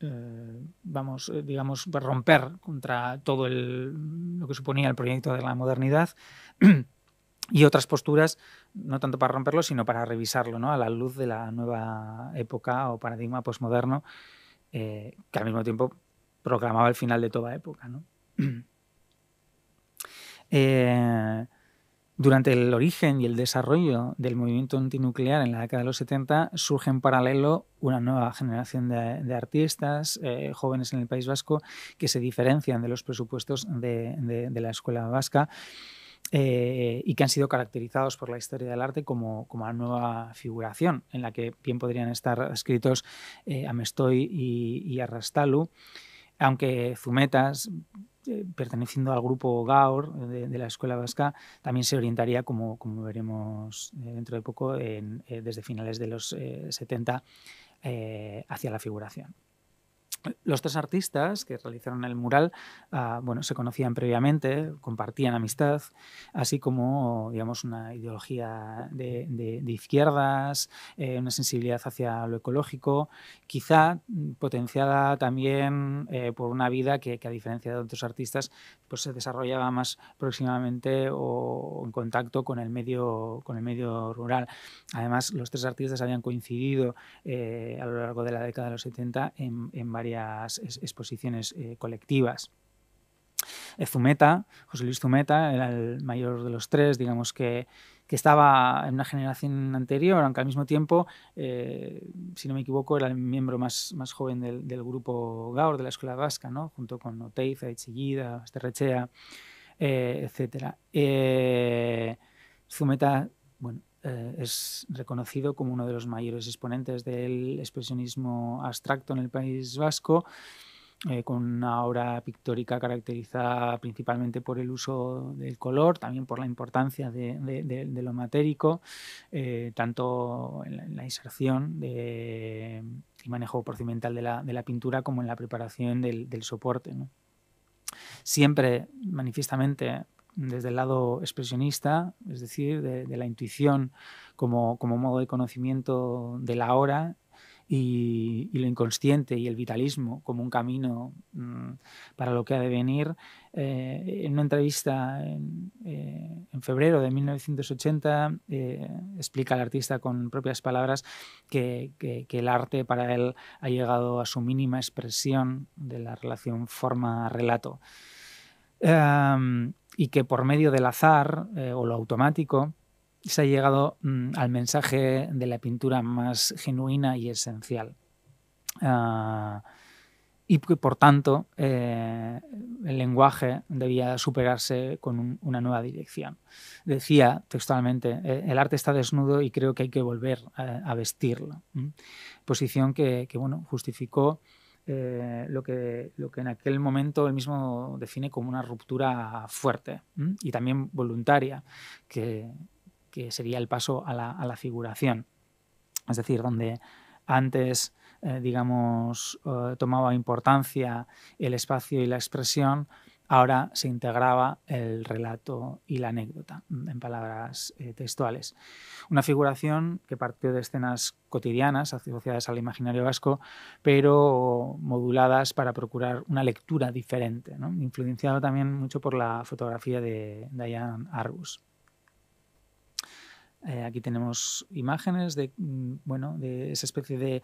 eh, vamos, digamos, romper contra todo lo que suponía el proyecto de la modernidad. y otras posturas, no tanto para romperlo, sino para revisarlo a la luz de la nueva época o paradigma posmoderno, eh, que al mismo tiempo proclamaba el final de toda época. Eh, durante el origen y el desarrollo del movimiento antinuclear en la década de los 70 surge en paralelo una nueva generación de, artistas eh, jóvenes en el País Vasco que se diferencian de los presupuestos de la escuela vasca eh, y que han sido caracterizados por la historia del arte como, como nueva figuración, en la que bien podrían estar escritos eh, Amestoy y, y, Arrastalu, aunque Zumetas, eh, perteneciendo al grupo Gaur de, la Escuela Vasca, también se orientaría, como, veremos eh, dentro de poco, desde finales de los 70 hacia la figuración. Los tres artistas que realizaron el mural ah, bueno, se conocían previamente, compartían amistad, así como digamos, una ideología de, izquierdas, eh, una sensibilidad hacia lo ecológico, quizá potenciada también eh, por una vida que, a diferencia de otros artistas pues, se desarrollaba más próximamente o en contacto con el medio, con el medio rural. Además, los tres artistas habían coincidido eh, a lo largo de la década de los 70 en varias exposiciones eh, colectivas. Eh, Zumeta, José Luis Zumeta, era el mayor de los tres, digamos que, estaba en una generación anterior, aunque al mismo tiempo, eh, si no me equivoco, era el miembro más, joven del, grupo Gaur de la Escuela Vasca, ¿no? junto con Oteiza, Echillida, Esterrechea, etcétera. etc. Zumeta bueno, eh, es reconocido como uno de los mayores exponentes del expresionismo abstracto en el País Vasco, eh, con una obra pictórica caracterizada principalmente por el uso del color, también por la importancia de, lo matérico, eh, tanto en la, inserción y manejo procedimental de la, pintura como en la preparación del, soporte. Siempre manifiestamente desde el lado expresionista, es decir, de, la intuición como, modo de conocimiento de la hora y, lo inconsciente y el vitalismo como un camino mm, para lo que ha de venir. Eh, en una entrevista en, eh, febrero de 1980 eh, explica el artista con propias palabras que, el arte para él ha llegado a su mínima expresión de la relación forma-relato. Em, y que por medio del azar eh, o lo automático se ha llegado mm, al mensaje de la pintura más genuina y esencial. Ah, y por tanto eh, el lenguaje debía superarse con una nueva dirección. Decía textualmente, eh, el arte está desnudo y creo que hay que volver a, vestirlo. Posición que, bueno, justificó eh, lo, que, en aquel momento él mismo define como una ruptura fuerte y también voluntaria, que, sería el paso a la, figuración. Es decir, donde antes, eh, digamos, eh, tomaba importancia el espacio y la expresión, ahora se integraba el relato y la anécdota, mm, en palabras eh, textuales. Una figuración que partió de escenas cotidianas asociadas al imaginario vasco, pero moduladas para procurar una lectura diferente, influenciada influenciado también mucho por la fotografía de Diane Arbus. Eh, aquí tenemos imágenes de, mm, esa especie de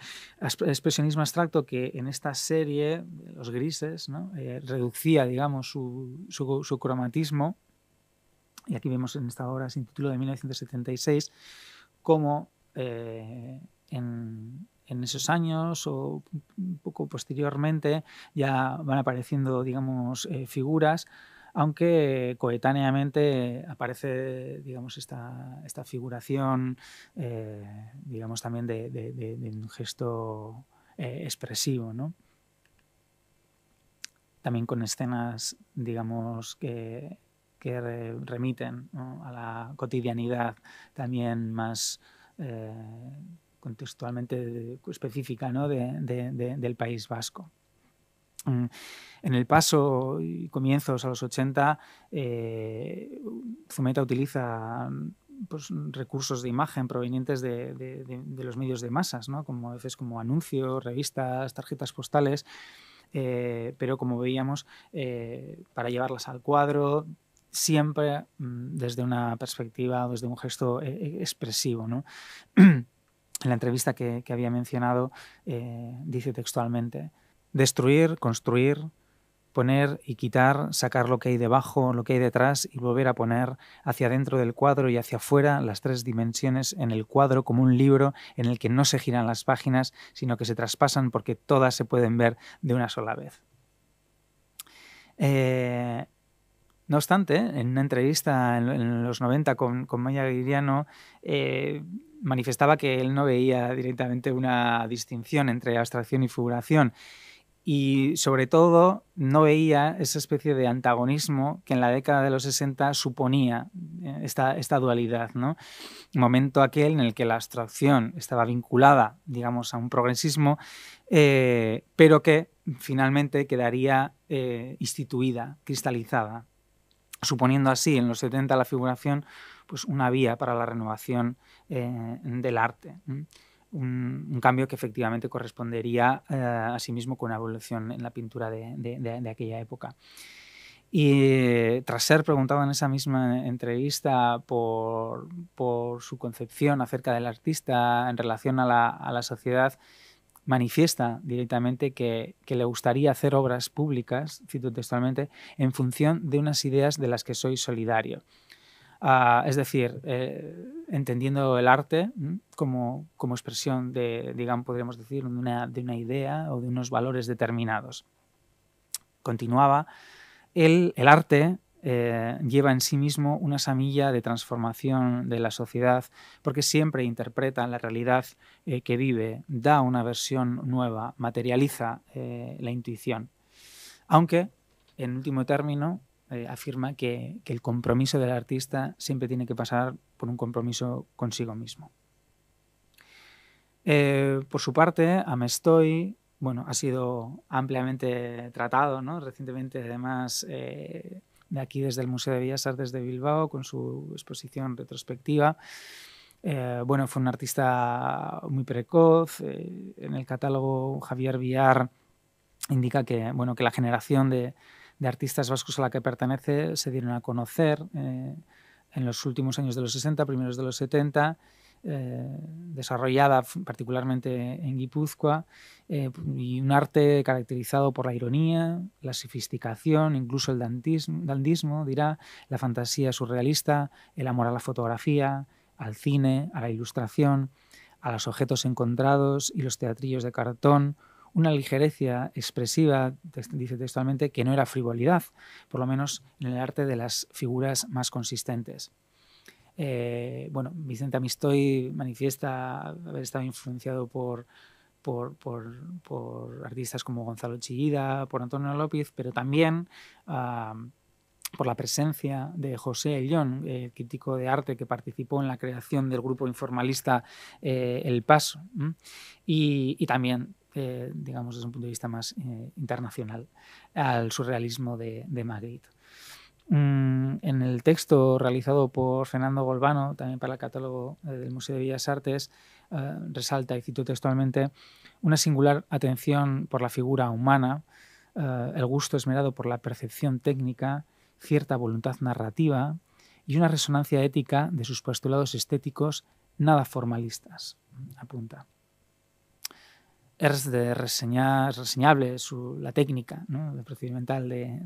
expresionismo abstracto que en esta serie, Los Grises, eh, reducía digamos, su, cromatismo. Y aquí vemos en esta obra sin título de 1976 cómo eh, en, en esos años o un poco posteriormente ya van apareciendo digamos, figuras aunque coetáneamente aparece, esta, figuración, eh, también de, un gesto eh, expresivo, También con escenas, digamos, que, remiten a la cotidianidad también más... Eh, contextualmente específica del País Vasco. Mm, en el paso y comienzos a los 80, eh, Zumeta utiliza pues, recursos de imagen provenientes de, los medios de masas, como veces como anuncios, revistas, tarjetas postales, eh, pero como veíamos, eh, para llevarlas al cuadro, siempre mm, desde una perspectiva, o desde un gesto eh, expresivo. en la entrevista que había mencionado, dice textualmente, Destruir, construir, poner y quitar, sacar lo que hay debajo, lo que hay detrás y volver a poner hacia dentro del cuadro y hacia afuera las tres dimensiones en el cuadro como un libro en el que no se giran las páginas, sino que se traspasan porque todas se pueden ver de una sola vez. Eh, no obstante, en una entrevista en, los 90 con, con Maya Guiriano, eh, manifestaba que él no veía directamente una distinción entre abstracción y figuración y sobre todo no veía esa especie de antagonismo que en la década de los 60 suponía eh, esta, dualidad. ¿no? Momento aquel en el que la abstracción estaba vinculada, digamos, a un progresismo, eh, pero que finalmente quedaría eh, instituida, cristalizada, suponiendo así en los 70 la figuración pues una vía para la renovación del arte un, cambio que efectivamente correspondería eh, a sí mismo con una evolución en la pintura de, aquella época. Y tras ser preguntado en esa misma entrevista por, su concepción acerca del artista en relación a la, sociedad, manifiesta directamente que, que, le gustaría hacer obras públicas, cito textualmente, en función de unas ideas de las que soy solidario es decir, eh, entendiendo el arte como, como, expresión de, digamos, podríamos decir, una, de una idea o de unos valores determinados. Continuaba, el, el arte eh, lleva en sí mismo una semilla de transformación de la sociedad porque siempre interpreta la realidad eh, que vive, da una versión nueva, materializa la intuición. Aunque, en último término, eh, afirma que, el compromiso del artista siempre tiene que pasar por un compromiso consigo mismo. Eh, por su parte, Amestoy bueno, ha sido ampliamente tratado recientemente, además, eh, de aquí desde el Museo de Bellas Artes de Bilbao, con su exposición retrospectiva. bueno, fue un artista muy precoz. en el catálogo Javier Villar indica que, bueno, que la generación de, de artistas vascos a la que pertenece se dieron a conocer eh, en los últimos años de los 60, primeros de los 70. Eh, desarrollada particularmente en Guipúzcoa, eh, y un arte caracterizado por la ironía, la sofisticación, incluso el dandismo, dirá, la fantasía surrealista, el amor a la fotografía, al cine, a la ilustración, a los objetos encontrados y los teatrillos de cartón, una ligereza expresiva, dice textualmente, que no era frivolidad, por lo menos en el arte de las figuras más consistentes. Eh, bueno, Vicente Amistoy manifiesta haber estado influenciado por, por, artistas como Gonzalo Chillida, por Antonio López, pero también por la presencia de José Ellón, crítico de arte que participó en la creación del grupo informalista eh, El Paso, y también eh, digamos, desde un punto de vista más eh, internacional, al surrealismo de, Madrid mm, en el texto realizado por Fernando Golbano, también para el catálogo eh, del Museo de Bellas Artes, resalta, y cito textualmente, una singular atención por la figura humana, el gusto esmerado por la percepción técnica, cierta voluntad narrativa y una resonancia ética de sus postulados estéticos nada formalistas, apunta es de reseñar, reseñable la técnica ¿no? procedimental de,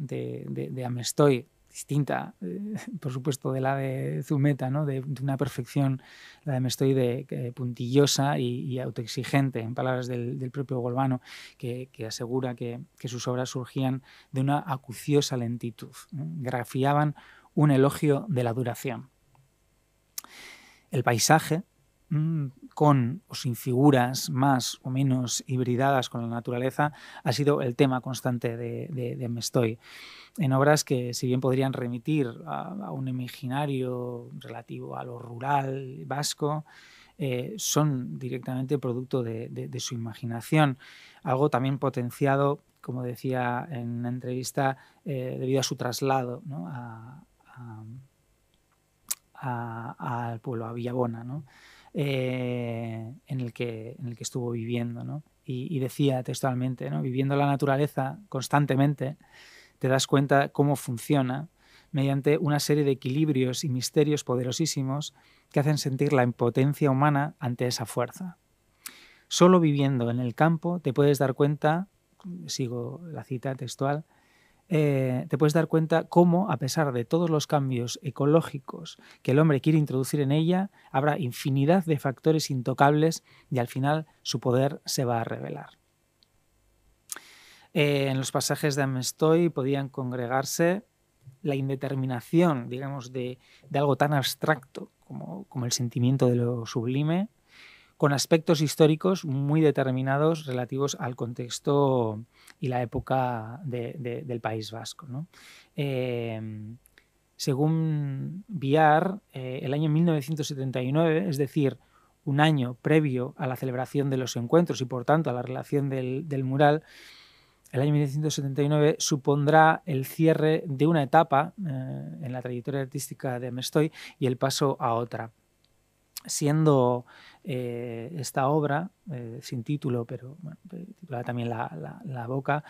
de, Amestoy, distinta, eh, por supuesto, de la de Zumeta, ¿no? de, una perfección, la de Amestoy, de, eh, puntillosa y, autoexigente, en palabras del, propio Golbano, que, asegura que, sus obras surgían de una acuciosa lentitud, grafiaban un elogio de la duración. El paisaje, Mm, con o sin figuras más o menos hibridadas con la naturaleza ha sido el tema constante de, Mestoy. En obras que, si bien podrían remitir a, un imaginario relativo a lo rural vasco, eh, son directamente producto de, su imaginación, algo también potenciado, como decía en una entrevista, eh, debido a su traslado al pueblo, a Villabona. Eh, en, el que, en el que estuvo viviendo. Y, decía textualmente, ¿no? viviendo la naturaleza constantemente, te das cuenta cómo funciona mediante una serie de equilibrios y misterios poderosísimos que hacen sentir la impotencia humana ante esa fuerza. Solo viviendo en el campo te puedes dar cuenta, sigo la cita textual, eh, te puedes dar cuenta cómo, a pesar de todos los cambios ecológicos que el hombre quiere introducir en ella, habrá infinidad de factores intocables y al final su poder se va a revelar. Eh, en los pasajes de Amestoy podían congregarse la indeterminación, digamos, de, algo tan abstracto como el sentimiento de lo sublime, con aspectos históricos muy determinados relativos al contexto y la época del País Vasco. Eh, según Viar, eh, el año 1979, es decir, un año previo a la celebración de los encuentros y por tanto a la relación del, mural, el año 1979 supondrá el cierre de una etapa eh, en la trayectoria artística de Mestoy y el paso a otra, siendo eh, esta obra, eh, sin título, pero bueno, eh, titulada también la, la, Boca,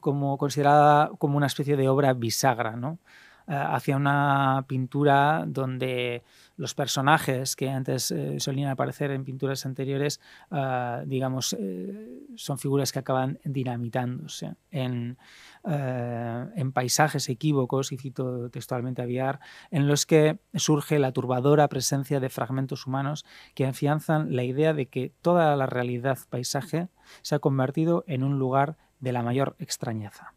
como considerada como una especie de obra bisagra, ¿no? Eh, hacia una pintura donde los personajes que antes eh, solían aparecer en pinturas anteriores, eh, digamos, son figuras que acaban dinamitándose en, paisajes equívocos, y cito textualmente a en los que surge la turbadora presencia de fragmentos humanos que afianzan la idea de que toda la realidad paisaje se ha convertido en un lugar de la mayor extrañeza.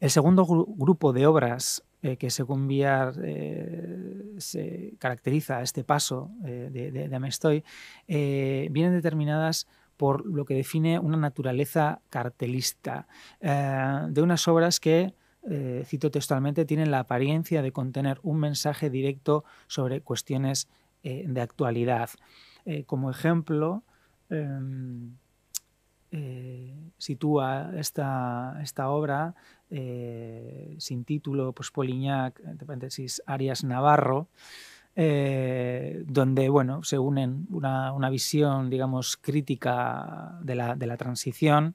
El segundo grupo de obras eh, que según Villar eh, se caracteriza a este paso eh, de, de, Amestoy, vienen determinadas por lo que define una naturaleza cartelista, de unas obras que, cito textualmente, tienen la apariencia de contener un mensaje directo sobre cuestiones de actualidad. como ejemplo, em, sitúa esta, esta obra eh, sin título, pues Poliñac, entre eh, paréntesis, Arias Navarro, eh, donde bueno, se unen una, visión, digamos, crítica de la, transición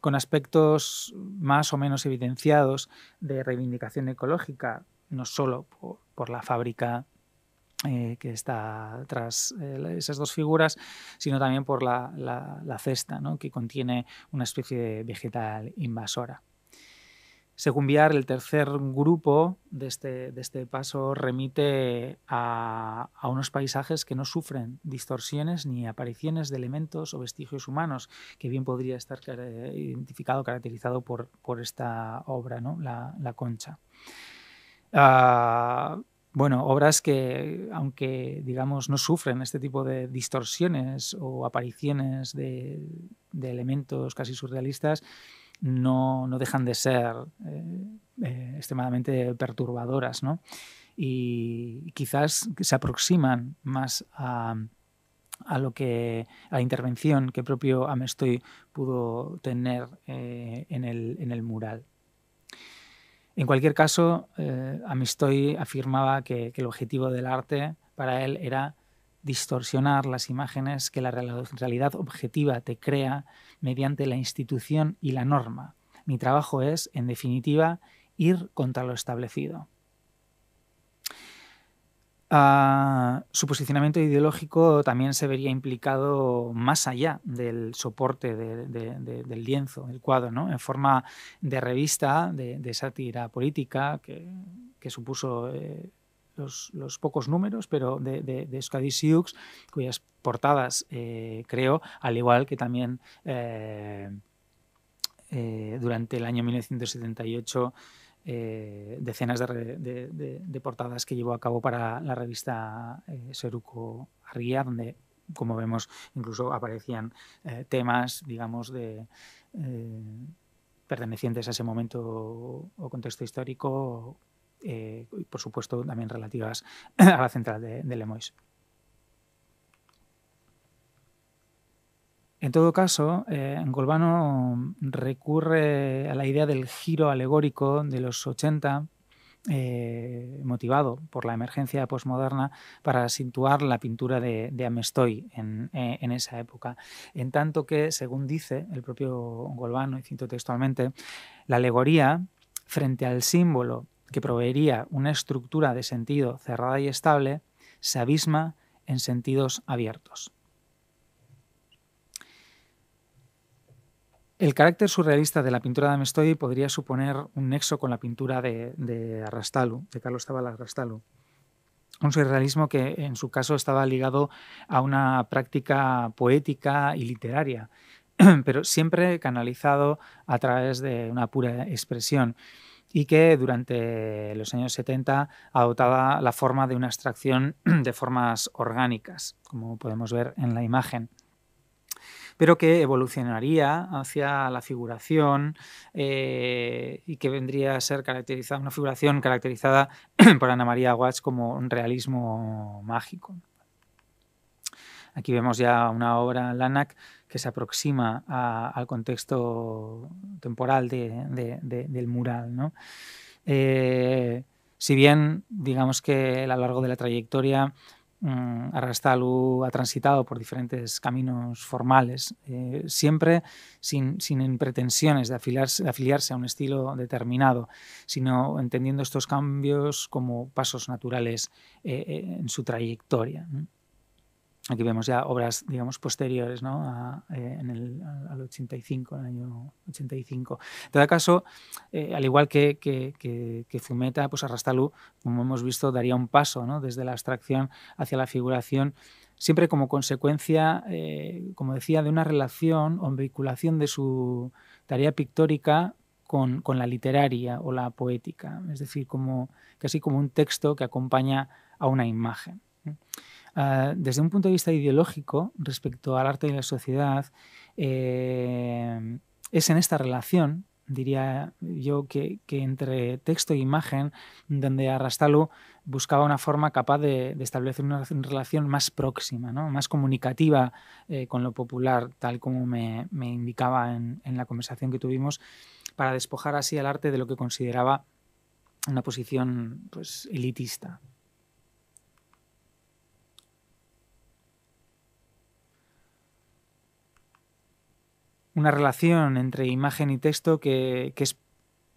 con aspectos más o menos evidenciados de reivindicación ecológica, no solo por, la fábrica que está tras esas dos figuras, sino también por la, cesta, que contiene una especie vegetal invasora. Según el tercer grupo de este, este paso remite a, unos paisajes que no sufren distorsiones ni apariciones de elementos o vestigios humanos, que bien podría estar identificado, caracterizado por, por esta obra, ¿no? la, concha. Ah, bueno, obras que, aunque digamos, no sufren este tipo de distorsiones o apariciones de, de elementos casi surrealistas, no, dejan de ser eh, eh, extremadamente perturbadoras, Y quizás se aproximan más a, lo que a la intervención que propio Amestoy pudo tener eh, en, el, mural. En cualquier caso, eh, Amistoy afirmaba que, que, el objetivo del arte para él era distorsionar las imágenes que la realidad objetiva te crea mediante la institución y la norma. Mi trabajo es, en definitiva, ir contra lo establecido. Ah, su posicionamiento ideológico también se vería implicado más allá del soporte del lienzo, del cuadro, en forma de revista, de, sátira política que, supuso eh, los, pocos números, pero de, de, cuyas portadas eh, creo, al igual que también eh, eh, durante el año 1978, decenas de, portadas que llevó a cabo para la revista Seruco Arria, donde como vemos, incluso aparecían temas, digamos, de, pertenecientes a ese momento o contexto histórico eh, y por supuesto también relativas a la central de, Lemois. En todo caso, eh, Golbano recurre a la idea del giro alegórico de los 80, eh, motivado por la emergencia postmoderna para situar la pintura de, Amestoy eh, en, esa época. En tanto que, según dice el propio Golbano, y cito textualmente, la alegoría, frente al símbolo que proveería una estructura de sentido cerrada y estable, se abisma en sentidos abiertos. El carácter surrealista de la pintura de Amestoy podría suponer un nexo con la pintura de, de de Carlos Tabal Arrastalu. Un surrealismo que en su caso estaba ligado a una práctica poética y literaria, pero siempre canalizado a través de una pura expresión y que durante los años 70 adoptaba la forma de una extracción de formas orgánicas, como podemos ver en la imagen pero que evolucionaría hacia la figuración eh, y que vendría a ser caracterizada, una figuración caracterizada por Ana María Watts como un realismo mágico. Aquí vemos ya una obra, Lanac, que se aproxima al contexto temporal del mural. Eh, si bien, digamos que a lo largo de la trayectoria, Arrastalú mm, Arrastalu ha transitado por diferentes caminos formales, eh, siempre sin, pretensiones de afiliarse, a un estilo determinado, sino entendiendo estos cambios como pasos naturales eh, en su trayectoria. Aquí vemos ya obras, digamos, posteriores ¿no? Eh, en el, al 85, el año 85. En todo caso, eh, al igual que, que, que, que, Fumeta, pues como hemos visto, daría un paso ¿no? desde la abstracción hacia la figuración, siempre como consecuencia, eh, como decía, de una relación o vinculación de su tarea pictórica con, con, la literaria o la poética, es decir, como, casi como un texto que acompaña a una imagen. Ah, desde un punto de vista ideológico respecto al arte y la sociedad, eh, es en esta relación, diría yo, que, entre texto e imagen, donde Arrastalo buscaba una forma capaz de, establecer una relación más próxima, más comunicativa eh, con lo popular, tal como me, indicaba en, la conversación que tuvimos, para despojar así al arte de lo que consideraba una posición pues, elitista. una relación entre imagen y texto que, es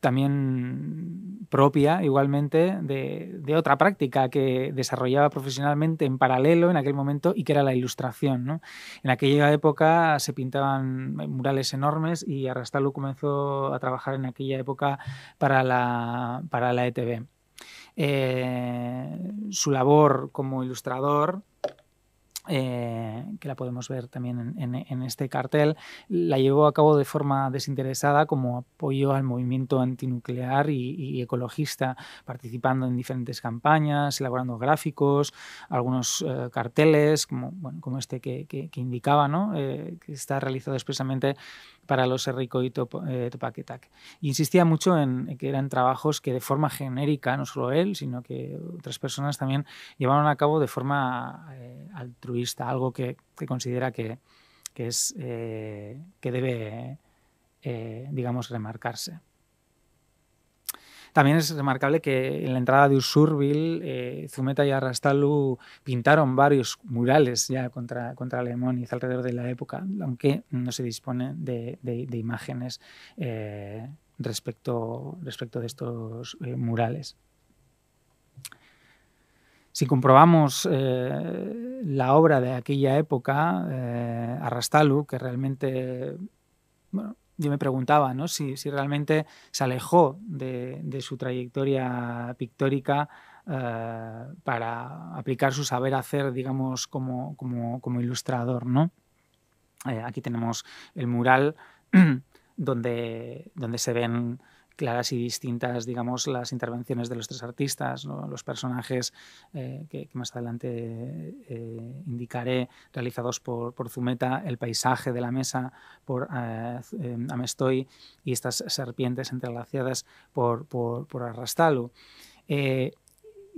también propia igualmente de, otra práctica que desarrollaba profesionalmente en paralelo en aquel momento y que era la ilustración. En aquella época se pintaban murales enormes y Arrastalo comenzó a trabajar en aquella época para la, para la ETV. Eh, su labor como ilustrador eh, que la podemos ver también en, este cartel, la llevó a cabo de forma desinteresada como apoyo al movimiento antinuclear y, ecologista, participando en diferentes campañas, elaborando gráficos, algunos eh, carteles, como, como este que, indicaba, eh, que está realizado expresamente para los Errico y eh, insistía mucho en que eran trabajos que de forma genérica, no solo él, sino que otras personas también llevaron a cabo de forma eh, altruista, algo que, considera que, es, eh, que debe, digamos, remarcarse. También es remarcable que en la entrada de Usurbil, eh, Zumeta y Arrastalu pintaron varios murales ya contra, contra y alrededor de la época, aunque no se dispone de, imágenes eh, respecto, respecto de estos eh, murales. Si comprobamos la obra de aquella época, eh, Arrastalu, que realmente bueno, yo me preguntaba si, realmente se alejó de, su trayectoria pictórica eh, para aplicar su saber hacer, digamos, como, ilustrador. ¿no? Eh, aquí tenemos el mural donde, donde se ven claras y distintas, digamos, las intervenciones de los tres artistas, los personajes eh, que, más adelante eh, indicaré, realizados por, Zumeta, el paisaje de la mesa por eh, Amestoy y estas serpientes entrelaciadas por, por,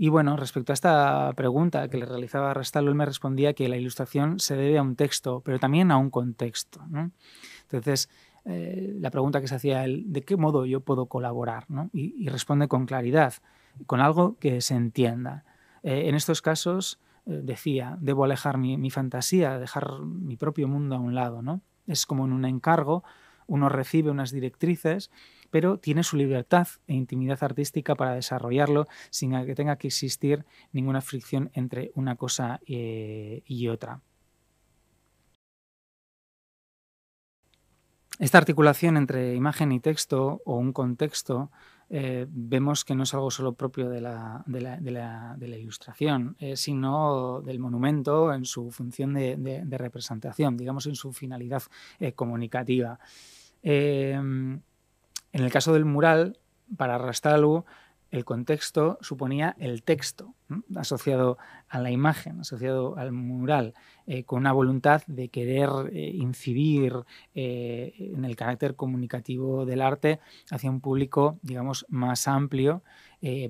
Y bueno, respecto a esta pregunta que le realizaba Arrastalo, él me respondía que la ilustración se debe a un texto, pero también a un contexto. Entonces, eh, la pregunta que se hacía él, ¿de qué modo yo puedo colaborar? Y, responde con claridad, con algo que se entienda. Eh, en estos casos, eh, decía, debo alejar mi, mi, fantasía, dejar mi propio mundo a un lado. ¿no? Es como en un encargo, uno recibe unas directrices, pero tiene su libertad e intimidad artística para desarrollarlo sin que tenga que existir ninguna fricción entre una cosa y otra. Esta articulación entre imagen y texto o un contexto eh, vemos que no es algo solo propio de la, ilustración, eh, sino del monumento en su función de, representación, digamos en su finalidad eh, comunicativa. en el caso del mural, para Rastalu, el contexto suponía el texto asociado a la imagen, asociado al mural, eh, con una voluntad de querer eh, incidir eh, en el carácter comunicativo del arte hacia un público, digamos, más amplio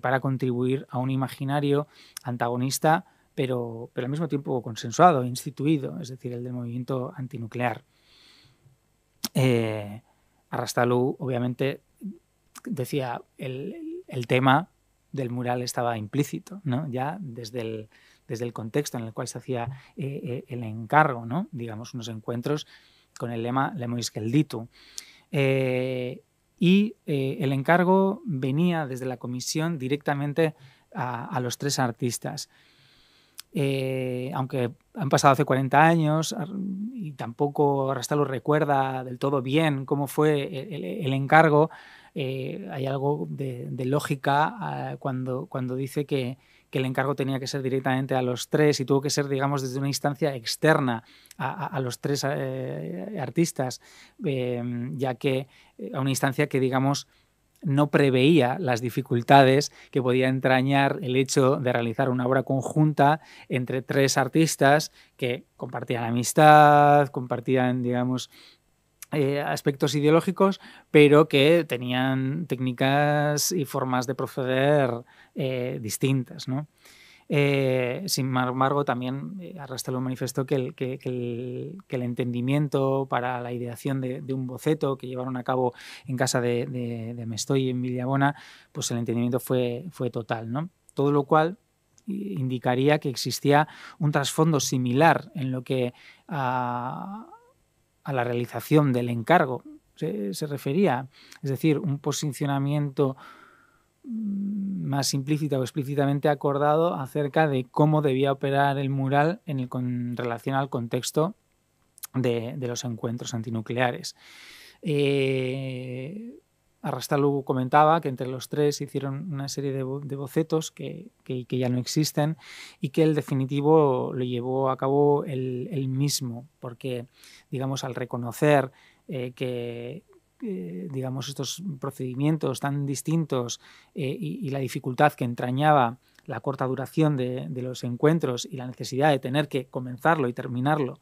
para contribuir a un imaginario antagonista, pero, pero al mismo tiempo consensuado, instituido, es decir, el del movimiento antinuclear. Arrastalú obviamente, decía, el, el tema del mural estaba implícito, ya desde el, desde el contexto en el cual se hacía eh, eh, el encargo, digamos, unos encuentros con el lema Lemois Gelditu. Eh, y el encargo venía desde la comisión directamente a, los tres artistas. aunque han pasado hace 40 años y tampoco Rastalo recuerda del todo bien cómo fue el encargo, eh, hay algo de, lógica ah, cuando, cuando dice que, el encargo tenía que ser directamente a los tres y tuvo que ser, digamos, desde una instancia externa a, los tres eh, artistas, em, ya que eh, a una instancia que, digamos, no preveía las dificultades que podía entrañar el hecho de realizar una obra conjunta entre tres artistas que compartían amistad, compartían, digamos, eh, aspectos ideológicos, pero que tenían técnicas y formas de proceder eh, distintas. Eh, sin embargo, también Arrastelo manifestó que el, que, el, entendimiento para la ideación de, un boceto que llevaron a cabo en casa de, de, Mestoy en Villabona, pues el entendimiento fue, total. Todo lo cual indicaría que existía un trasfondo similar en lo que... a a la realización del encargo se, refería, es decir, un posicionamiento mm, más implícito o explícitamente acordado acerca de cómo debía operar el mural en, relación al contexto de, los encuentros antinucleares. Eh, Arrastalu comentaba que entre los tres hicieron una serie de, bocetos que, ya no existen y que el definitivo lo llevó a cabo él, mismo, porque, digamos, al reconocer eh, que eh, digamos, estos procedimientos tan distintos eh, y, la dificultad que entrañaba la corta duración de, de, los encuentros y la necesidad de tener que comenzarlo y terminarlo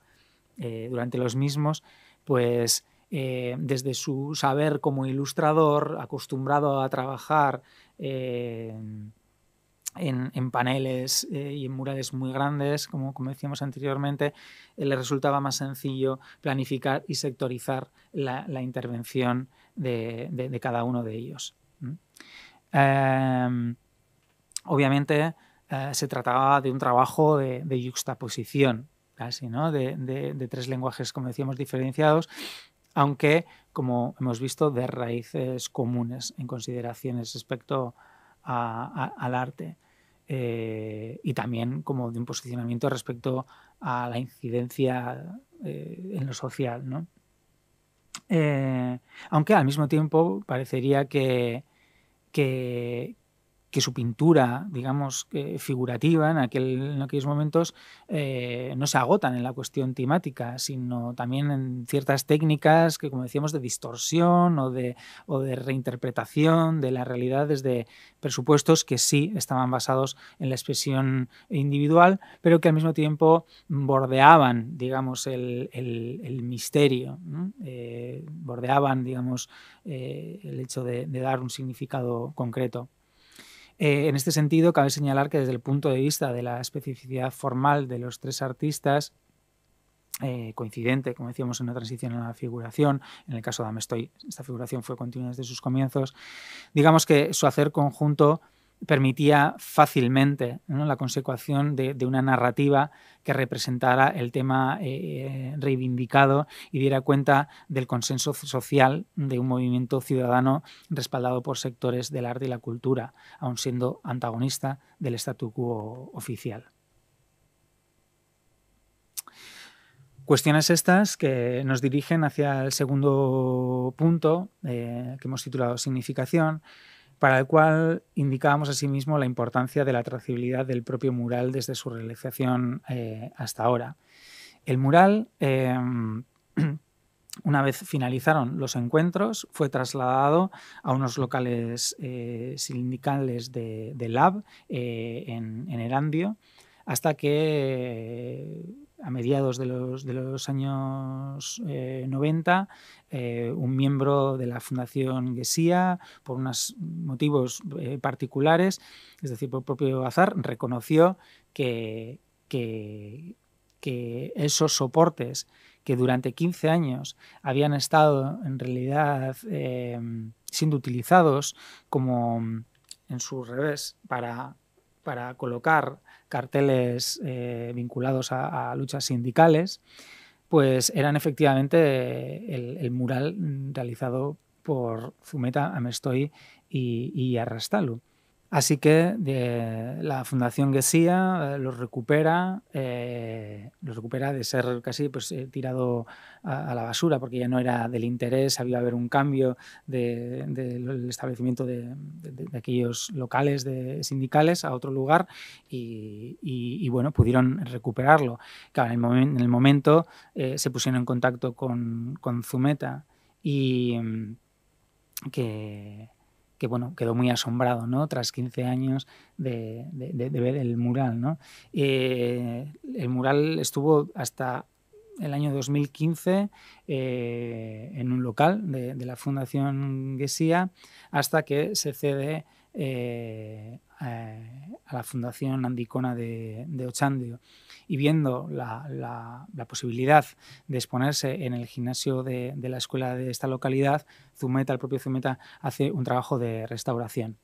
durante los mismos, pues eh, desde su saber como ilustrador, acostumbrado a trabajar eh, en, paneles eh, y en murales muy grandes, como, decíamos anteriormente, le resultaba más sencillo planificar y sectorizar la, intervención de, cada uno de ellos. Em, obviamente se trataba de un trabajo de, juxtaposición, yuxtaposición, casi, ¿no? de, de tres lenguajes, como decíamos, diferenciados aunque, como hemos visto, de raíces comunes en consideraciones respecto al arte. Eh, y también como de un posicionamiento respecto a la incidencia eh, en lo social. ¿no? Eh, aunque al mismo tiempo parecería que, que su pintura, digamos, figurativa en, aquellos momentos eh, no se agotan en la cuestión temática, sino también en ciertas técnicas que, como decíamos, de distorsión o de, reinterpretación de la realidad desde presupuestos que sí estaban basados en la expresión individual, pero que al mismo tiempo bordeaban, digamos, el, misterio, eh, bordeaban, digamos, eh, el hecho de dar un significado concreto. Eh, en este sentido, cabe señalar que desde el punto de vista de la especificidad formal de los tres artistas, eh, coincidente, como decíamos, en una transición a la figuración. En el caso de Amestoy, esta figuración fue continua desde sus comienzos. Digamos que su hacer conjunto permitía fácilmente la consecución de, una narrativa que representara el tema eh, reivindicado y diera cuenta del consenso social de un movimiento ciudadano respaldado por sectores del arte y la cultura, aun siendo antagonista del statu quo oficial. Cuestiones estas que nos dirigen hacia el segundo punto eh, que hemos titulado Significación, para el cual indicábamos asimismo la importancia de la trazabilidad del propio mural desde su realización eh, hasta ahora. El mural, em, una vez finalizaron los encuentros, fue trasladado a unos locales eh, sindicales de, Lab eh, en, en hasta que a mediados de los, años 90, eh, eh, un miembro de la Fundación Guesía, por unos motivos eh, particulares, es decir, por propio azar, reconoció que, que, que esos soportes que durante 15 años habían estado en realidad siendo utilizados como en su revés para para colocar carteles eh, vinculados a, luchas sindicales, pues eran efectivamente eh, el, mural realizado por Zumeta, Amestoy y, y Así que la Fundación Guesía eh, los recupera, eh, recupera de ser casi pues, eh, tirado a, la basura porque ya no era del interés, había haber un cambio del de, establecimiento de, aquellos locales sindicales a otro lugar y, bueno, pudieron recuperarlo. en el, momento se pusieron en contacto con, con Zumeta y mm, que que bueno, quedó muy asombrado, ¿no? Tras 15 años de, ver el mural, eh, el mural estuvo hasta el año 2015 eh, en un local de, la Fundación Gesía hasta que se cede eh, a la Fundación Andicona de, Ochandio y viendo la, posibilidad de exponerse en el gimnasio de, la escuela de esta localidad, Zumeta, el propio Zumeta, hace un trabajo de restauración.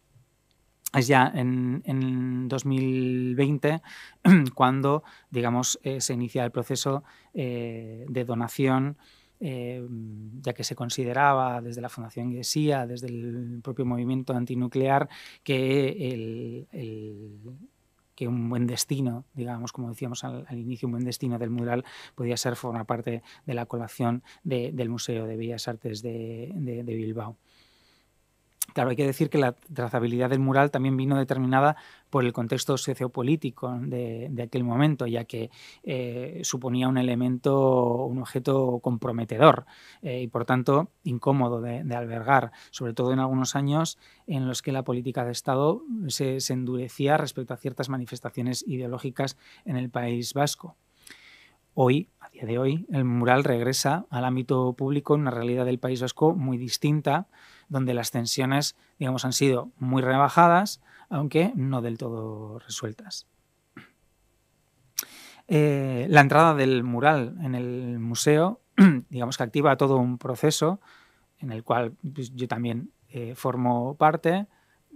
Es ya en, 2020 cuando, digamos, eh, se inicia el proceso eh, de donación Em, ya que se consideraba desde la Fundación Iglesia, desde el propio movimiento antinuclear, que, un buen destino, digamos, como decíamos al, inicio, un buen destino del mural podía ser formar parte de la colección del Museo de Bellas Artes de Bilbao. Claro, hay que decir que la trazabilidad del mural también vino determinada por el contexto sociopolítico de, de aquel momento, ya que eh, suponía un elemento, un objeto comprometedor eh, y por tanto incómodo de, albergar, sobre todo en algunos años en los que la política de Estado se, se endurecía respecto a ciertas manifestaciones ideológicas en el País Vasco. Hoy, a día de hoy, el mural regresa al ámbito público en una realidad del País Vasco muy distinta donde las tensiones, digamos, han sido muy rebajadas, aunque no del todo resueltas. Eh, la entrada del mural en el museo, digamos que activa todo un proceso en el cual pues, yo también eh, formo parte,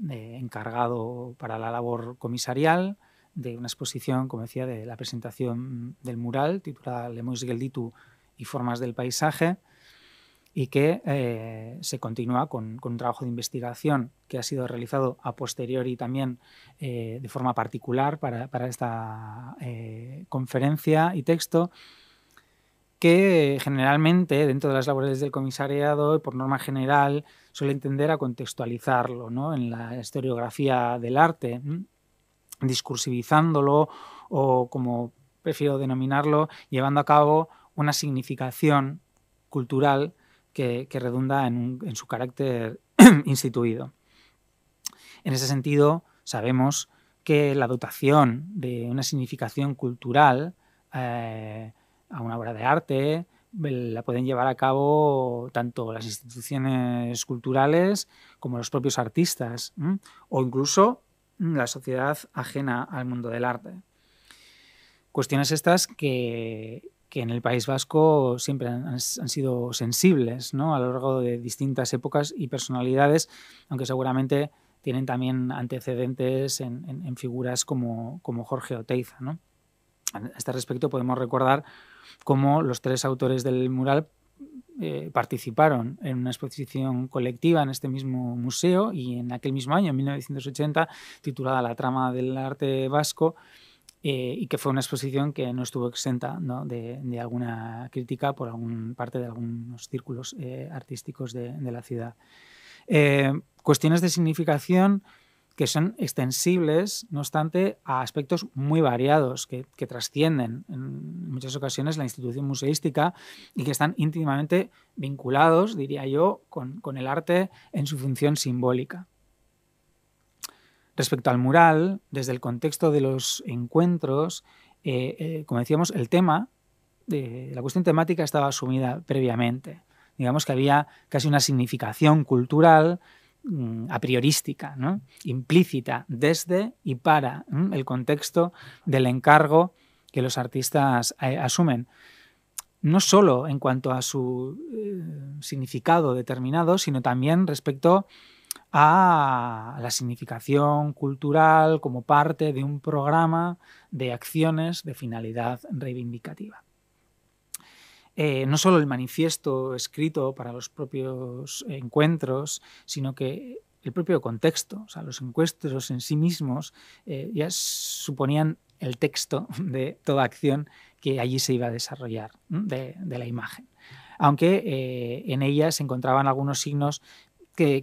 encargado para la labor comisarial de una exposición, como decía, de la presentación del mural titulada Lemus Gelditu y formas del paisaje, y que eh, se continúa con, un trabajo de investigación que ha sido realizado a posteriori también eh, de forma particular para, esta eh, conferencia y texto, que generalmente dentro de las labores del comisariado, y por norma general, suele entender a contextualizarlo ¿no? en la historiografía del arte, discursivizándolo o, como prefiero denominarlo, llevando a cabo una significación cultural que, redunda en, su carácter instituido. En ese sentido, sabemos que la dotación de una significación cultural eh, a una obra de arte la pueden llevar a cabo tanto las instituciones culturales como los propios artistas o incluso la sociedad ajena al mundo del arte. Cuestiones estas que que en el País Vasco siempre han, sido sensibles ¿no? a lo largo de distintas épocas y personalidades, aunque seguramente tienen también antecedentes en, figuras como, como, Jorge Oteiza. ¿no? A este respecto podemos recordar cómo los tres autores del mural eh, participaron en una exposición colectiva en este mismo museo y en aquel mismo año, en 1980, titulada La trama del arte vasco, eh, y que fue una exposición que no estuvo exenta De, alguna crítica por parte de algunos círculos eh, artísticos de, la ciudad. Eh, cuestiones de significación que son extensibles, no obstante, a aspectos muy variados que, trascienden en muchas ocasiones la institución museística y que están íntimamente vinculados, diría yo, con el arte en su función simbólica. Respecto al mural, desde el contexto de los encuentros, eh, eh, como decíamos, el tema, la cuestión temática estaba asumida previamente. Digamos que había casi una significación cultural mm, a priorística, ¿no? implícita desde y para el contexto del encargo que los artistas eh, asumen no solo en cuanto a su significado determinado, sino también respecto a la significación cultural como parte de un programa de acciones de finalidad reivindicativa. Eh, no solo el manifiesto escrito para los propios encuentros, sino que el propio contexto, o sea, los encuentros en sí mismos eh, ya suponían el texto de toda acción que allí se iba a desarrollar, de, la imagen aunque eh, en ella se encontraban algunos signos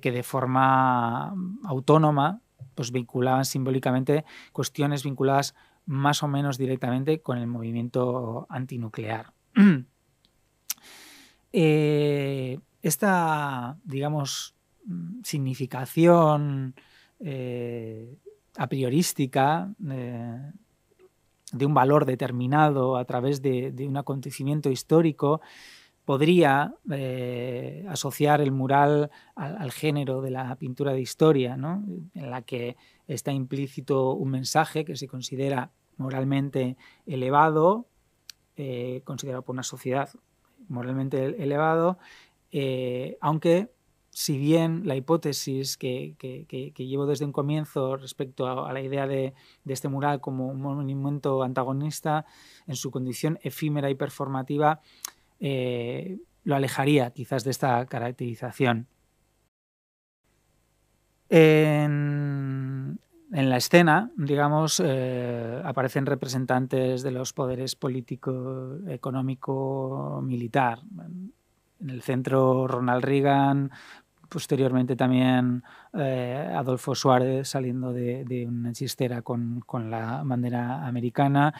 que, de forma mm, autónoma pues vinculaban simbólicamente cuestiones vinculadas más o menos directamente con el movimiento antinuclear. Eh, esta, digamos, mm, significación eh, a priorística eh, de un valor determinado a través de un acontecimiento histórico podría eh, asociar el mural al, género de la pintura de historia, en la que está implícito un mensaje que se considera moralmente elevado, eh, considerado por una sociedad moralmente elevado, eh, aunque si bien la hipótesis que, llevo desde un comienzo respecto a, la idea de, este mural como un monumento antagonista en su condición efímera y performativa eh, lo alejaría quizás de esta caracterización. En, la escena, digamos, eh, aparecen representantes de los poderes político, económico, militar. En el centro, Ronald Reagan, posteriormente también eh, Adolfo Suárez saliendo de, una chistera con, la bandera americana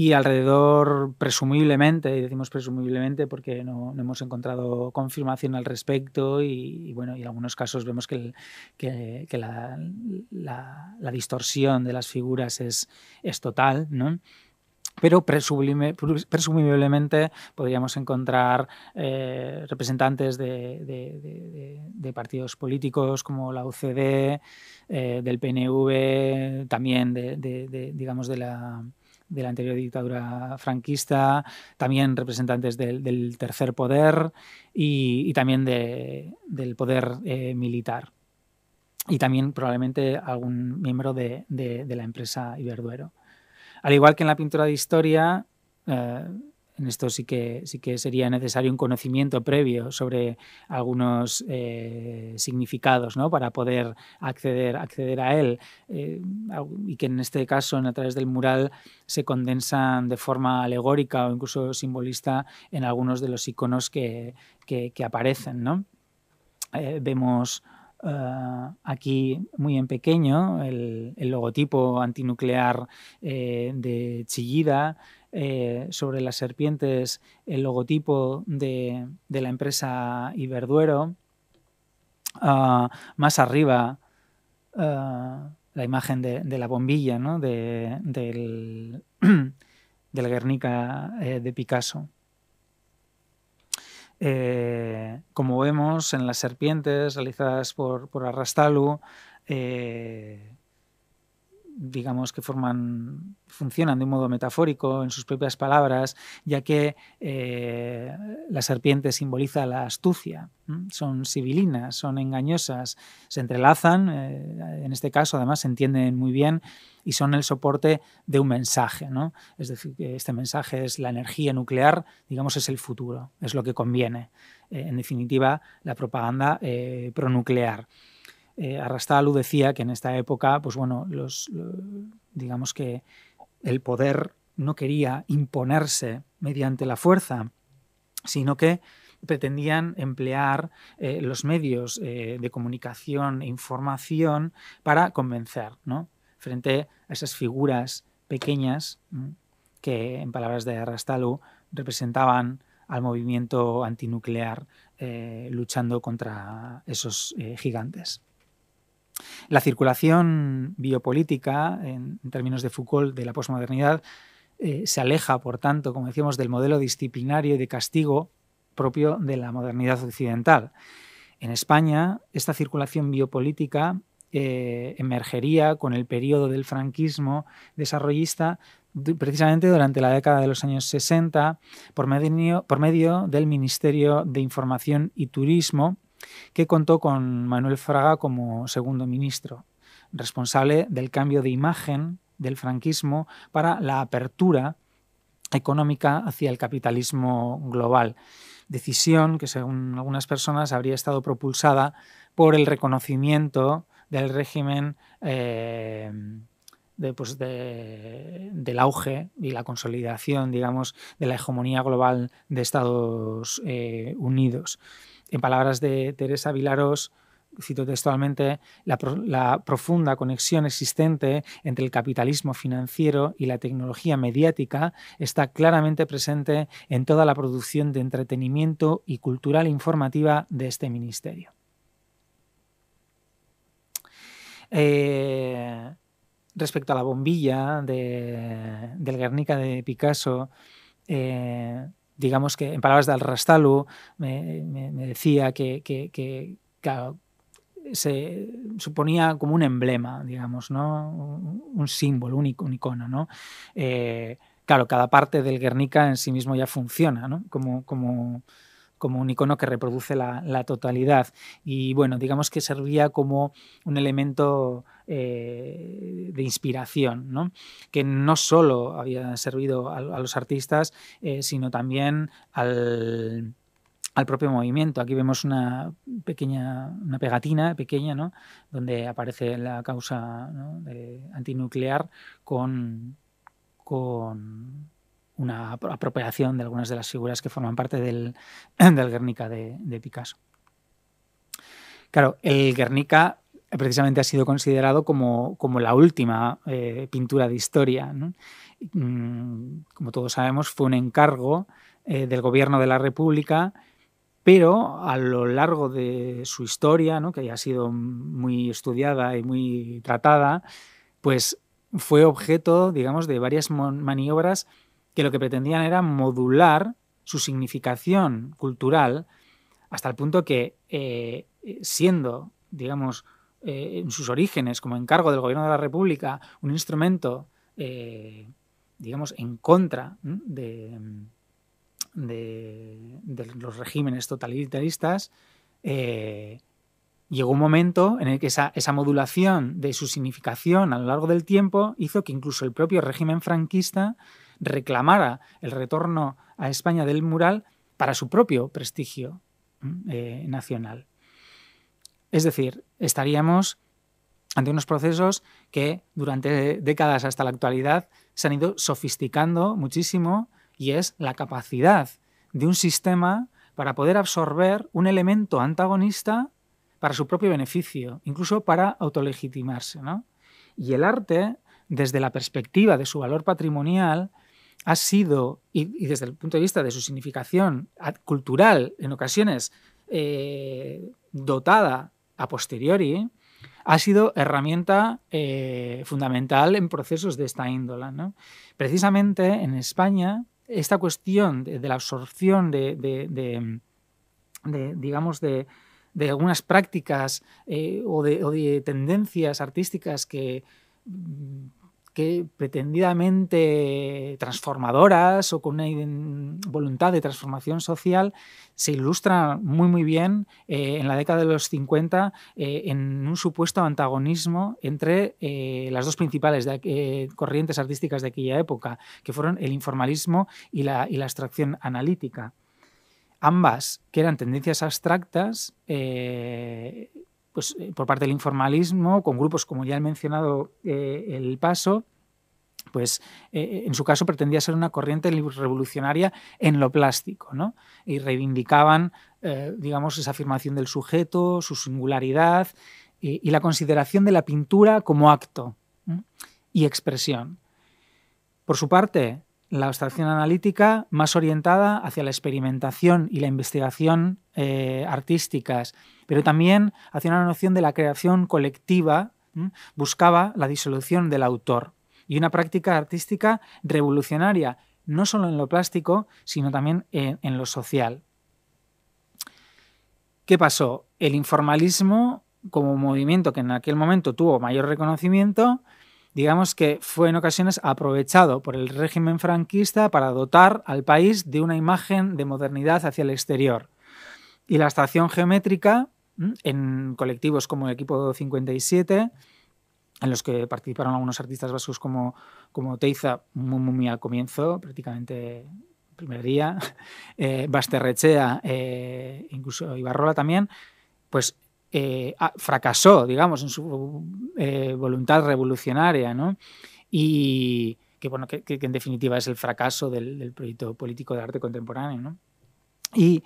y alrededor, presumiblemente, y decimos presumiblemente porque no, hemos encontrado confirmación al respecto y, bueno, y en algunos casos vemos que, que, la, distorsión de las figuras es, es total, ¿no? pero presumiblemente podríamos encontrar eh, representantes de, partidos políticos como la UCD, eh, del PNV, también de, digamos de la de la anterior dictadura franquista, también representantes del, tercer poder y, también del poder eh, militar. Y también probablemente algún miembro de, la empresa Iberduero. Al igual que en la pintura de historia, eh, en esto sí que, sí que sería necesario un conocimiento previo sobre algunos eh, significados para poder acceder, acceder a él eh, y que en este caso, a través del mural, se condensan de forma alegórica o incluso simbolista en algunos de los iconos que, aparecen. Eh, vemos... aquí muy en pequeño el, logotipo antinuclear de Chillida, eh, sobre las serpientes el logotipo de, la empresa Iberduero. Ah, más arriba ah, la imagen de, la bombilla ¿no? de, del, Guernica eh, de Picasso. Eh, como vemos en las serpientes realizadas por, por Arrastalu, digamos que funcionan de un modo metafórico en sus propias palabras, ya que eh, la serpiente simboliza la astucia, son sibilinas, son engañosas, se entrelazan, eh, en este caso además se entienden muy bien y son el soporte de un mensaje, es decir, que este mensaje es la energía nuclear, digamos es el futuro, es lo que conviene, eh, en definitiva la propaganda pronuclear. Eh, Arrastalu decía que en esta época, pues bueno, los, digamos que el poder no quería imponerse mediante la fuerza, sino que pretendían emplear eh, los medios eh, de comunicación e información para convencer, frente a esas figuras pequeñas que, en palabras de Arrastalu, representaban al movimiento antinuclear luchando contra esos gigantes. La circulación biopolítica, en, términos de Foucault, de la posmodernidad, eh, se aleja, por tanto, como decíamos, del modelo disciplinario y de castigo propio de la modernidad occidental. En España, esta circulación biopolítica eh, emergería con el periodo del franquismo desarrollista precisamente durante la década de los años 60 por medio del Ministerio de Información y Turismo que contó con Manuel Fraga como segundo ministro, responsable del cambio de imagen del franquismo para la apertura económica hacia el capitalismo global, decisión que según algunas personas habría estado propulsada por el reconocimiento del régimen eh, pues, del auge y la consolidación, digamos, de la hegemonía global de Estados eh, Unidos. En palabras de Teresa Vilaros, cito textualmente, la, profunda conexión existente entre el capitalismo financiero y la tecnología mediática está claramente presente en toda la producción de entretenimiento y cultural informativa de este ministerio. Eh, respecto a la bombilla de, del Guernica de Picasso, eh, digamos que en palabras de Al-Rastalu, me, decía que, se suponía como un emblema, digamos, ¿no? un, símbolo, un, un, icono. ¿no? Eh, claro, cada parte del Guernica en sí mismo ya funciona ¿no? como, como como un icono que reproduce la, totalidad. Y bueno, digamos que servía como un elemento eh, de inspiración, que no solo había servido a, los artistas, eh, sino también al propio movimiento. Aquí vemos una pequeña, una pegatina pequeña, Donde aparece la causa antinuclear con, con una apropiación de algunas de las figuras que forman parte del, Guernica de, Picasso. Claro, el Guernica precisamente ha sido considerado como, como la última eh, pintura de historia. Mm, como todos sabemos, fue un encargo eh, del gobierno de la República pero a lo largo de su historia, que ya ha sido muy estudiada y muy tratada, pues fue objeto, digamos, de varias maniobras que lo que pretendían era modular su significación cultural hasta el punto que, eh, siendo, digamos, eh, en sus orígenes como encargo del gobierno de la República, un instrumento, eh, digamos, en contra de, los regímenes totalitaristas, llegó un momento en el que esa, modulación de su significación a lo largo del tiempo hizo que incluso el propio régimen franquista reclamara el retorno a España del mural para su propio prestigio eh, nacional. Es decir, estaríamos ante unos procesos que durante décadas hasta la actualidad se han ido sofisticando muchísimo y es la capacidad de un sistema para poder absorber un elemento antagonista para su propio beneficio, incluso para autolegitimarse. Y el arte, desde la perspectiva de su valor patrimonial, ha sido, y, desde el punto de vista de su significación cultural, en ocasiones eh, dotada a posteriori, ha sido herramienta eh, fundamental en procesos de esta índola. Precisamente en España, esta cuestión de, la absorción de, digamos, de, algunas prácticas eh, o, o, de, tendencias artísticas que que pretendidamente transformadoras o con una voluntad de transformación social se ilustran muy muy bien eh, en la década de los 50 eh, en un supuesto antagonismo entre eh, las dos principales corrientes artísticas de aquella época, que fueron el informalismo y la, abstracción analítica ambas, que eran tendencias abstractas, pues, eh, por parte del informalismo, con grupos como ya he mencionado eh, El Paso, pues eh, en su caso pretendía ser una corriente revolucionaria en lo plástico, ¿no? Y reivindicaban, digamos, esa afirmación del sujeto, su singularidad y, la consideración de la pintura como acto y expresión. Por su parte, la abstracción analítica más orientada hacia la experimentación y la investigación eh, artísticas, pero también hacia una noción de la creación colectiva, buscaba la disolución del autor y una práctica artística revolucionaria, no solo en lo plástico, sino también en lo social. ¿Qué pasó? El informalismo como movimiento que en aquel momento tuvo mayor reconocimiento, digamos que fue en ocasiones aprovechado por el régimen franquista para dotar al país de una imagen de modernidad hacia el exterior. Y la estación geométrica, en colectivos como el Equipo 57, en los que participaron algunos artistas vascos como, como Teiza, muy, comienzo, prácticamente primer día, eh, Basterrechea, eh, incluso Ibarrola también, pues eh, ah, fracasó, digamos, en su eh, voluntad revolucionaria, ¿no? Y que, bueno, que, en definitiva es el fracaso del, proyecto político de arte contemporáneo, ¿no? Y,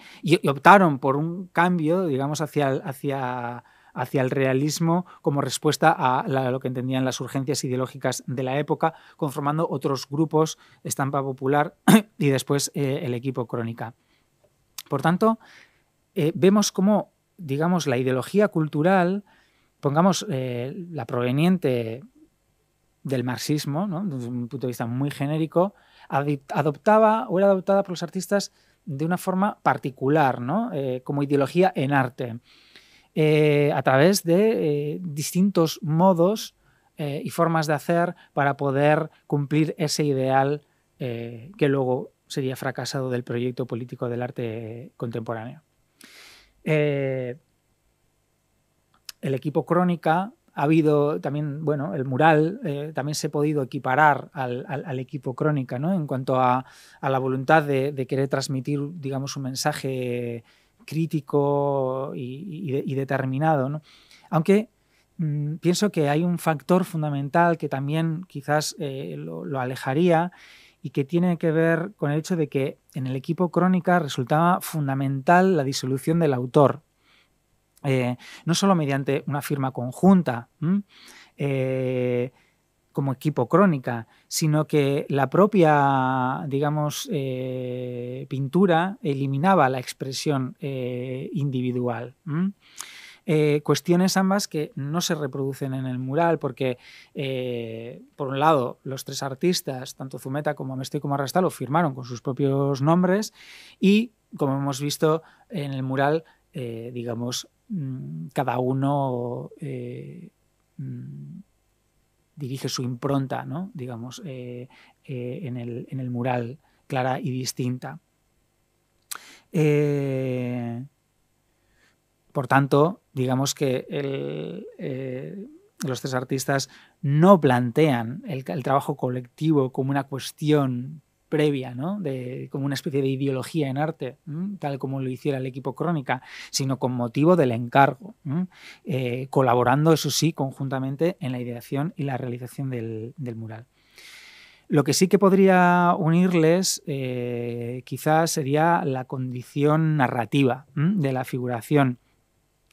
optaron por un cambio, digamos, hacia, el realismo como respuesta a lo que entendían las urgencias ideológicas de la época, conformando otros grupos, Estampa Popular y después eh, el equipo Crónica. Por tanto, vemos cómo digamos, la ideología cultural, pongamos eh, la proveniente del marxismo, desde un punto de vista muy genérico, adoptaba o era adoptada por los artistas de una forma particular, ¿no? Eh, como ideología en arte, eh, a través de distintos modos y formas de hacer para poder cumplir ese ideal que luego sería fracasado del proyecto político del arte contemporáneo. Eh, el equipo Crónica ha habido también, bueno, el mural eh, también se ha podido equiparar al, equipo Crónica, ¿no? En cuanto a, la voluntad de, querer transmitir, digamos, un mensaje crítico y, determinado, Aunque mm, pienso que hay un factor fundamental que también quizás eh, lo, alejaría y que tiene que ver con el hecho de que en el equipo Crónica resultaba fundamental la disolución del autor, eh, no solo mediante una firma conjunta eh, como equipo Crónica, sino que la propia, digamos, eh, pintura eliminaba la expresión individual. Eh, cuestiones ambas que no se reproducen en el mural porque, eh, por un lado, los tres artistas, tanto Zumeta como Amestoy como Arrastal, lo firmaron con sus propios nombres y, como hemos visto en el mural, eh, digamos, mm, cada uno mm, dirige su impronta, digamos, en, el, mural clara y distinta. Por tanto, digamos que eh, los tres artistas no plantean el, trabajo colectivo como una cuestión previa, como una especie de ideología en arte, tal como lo hiciera el equipo Crónica, sino con motivo del encargo, eh, colaborando, eso sí, conjuntamente en la ideación y la realización del, mural. Lo que sí que podría unirles eh, quizás sería la condición narrativa de la figuración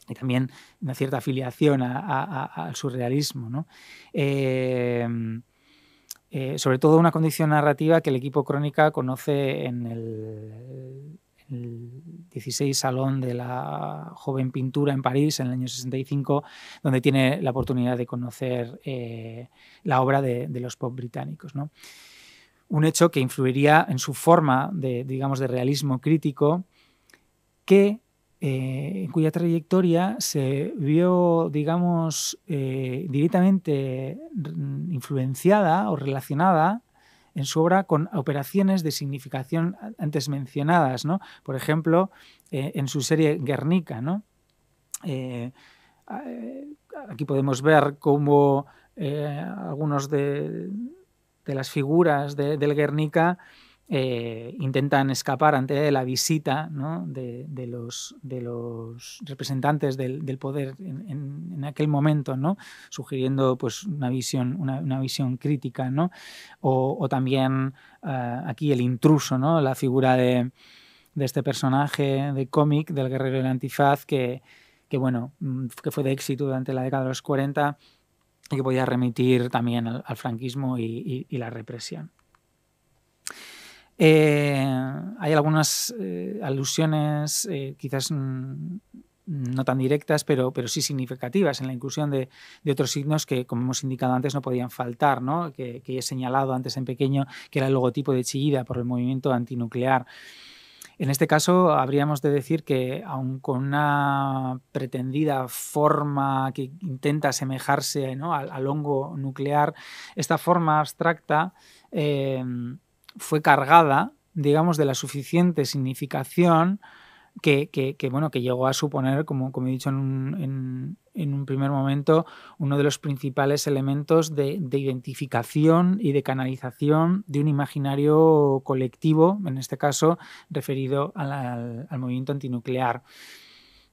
y también una cierta afiliación al surrealismo. Eh, eh, sobre todo una condición narrativa que el equipo Crónica conoce en el, 16 Salón de la Joven Pintura en París en el año 65, donde tiene la oportunidad de conocer eh, la obra de, los pop británicos. Un hecho que influiría en su forma de, digamos, de realismo crítico que eh, en cuya trayectoria se vio, digamos, eh, directamente influenciada o relacionada en su obra con operaciones de significación antes mencionadas, ¿no? Por ejemplo, eh, en su serie Guernica, ¿no? aquí podemos ver cómo algunos de, las figuras del Guernica eh, intentan escapar ante la visita de, los, representantes del, poder en, aquel momento, sugiriendo pues, una, visión, crítica. O, también eh, aquí el intruso, la figura de, este personaje de cómic, del guerrero del antifaz, mm, que, fue de éxito durante la década de los 40 y que podía remitir también al, franquismo y la represión. Eh, hay algunas eh, alusiones eh, quizás no tan directas, pero, pero sí significativas en la inclusión de, otros signos que, como hemos indicado antes, no podían faltar, ¿no? Que, he señalado antes en pequeño, que era el logotipo de Chillida por el movimiento antinuclear. En este caso, habríamos de decir que, aun con una pretendida forma que intenta asemejarse al, hongo nuclear, esta forma abstracta fue cargada, digamos, de la suficiente significación que, bueno, que llegó a suponer, como, he dicho en un, primer momento, uno de los principales elementos de, identificación y de canalización de un imaginario colectivo, en este caso referido al, movimiento antinuclear.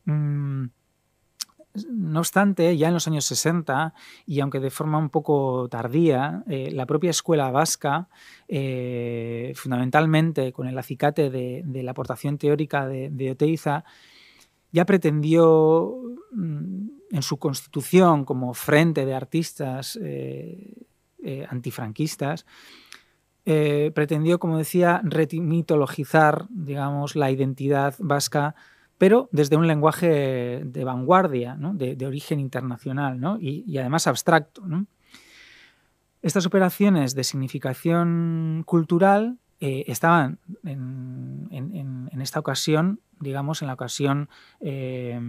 Mm, no obstante, ya en los años 60, y aunque de forma un poco tardía, eh, la propia escuela vasca, eh, fundamentalmente con el acicate de, la aportación teórica de, de, Oteiza, ya pretendió mm, en su constitución como frente de artistas eh, antifranquistas, pretendió, como decía, retimitologizar, digamos, la identidad vasca pero desde un lenguaje de vanguardia, de, origen internacional y, además abstracto. Estas operaciones de significación cultural eh, estaban en, esta ocasión, digamos, en la ocasión eh,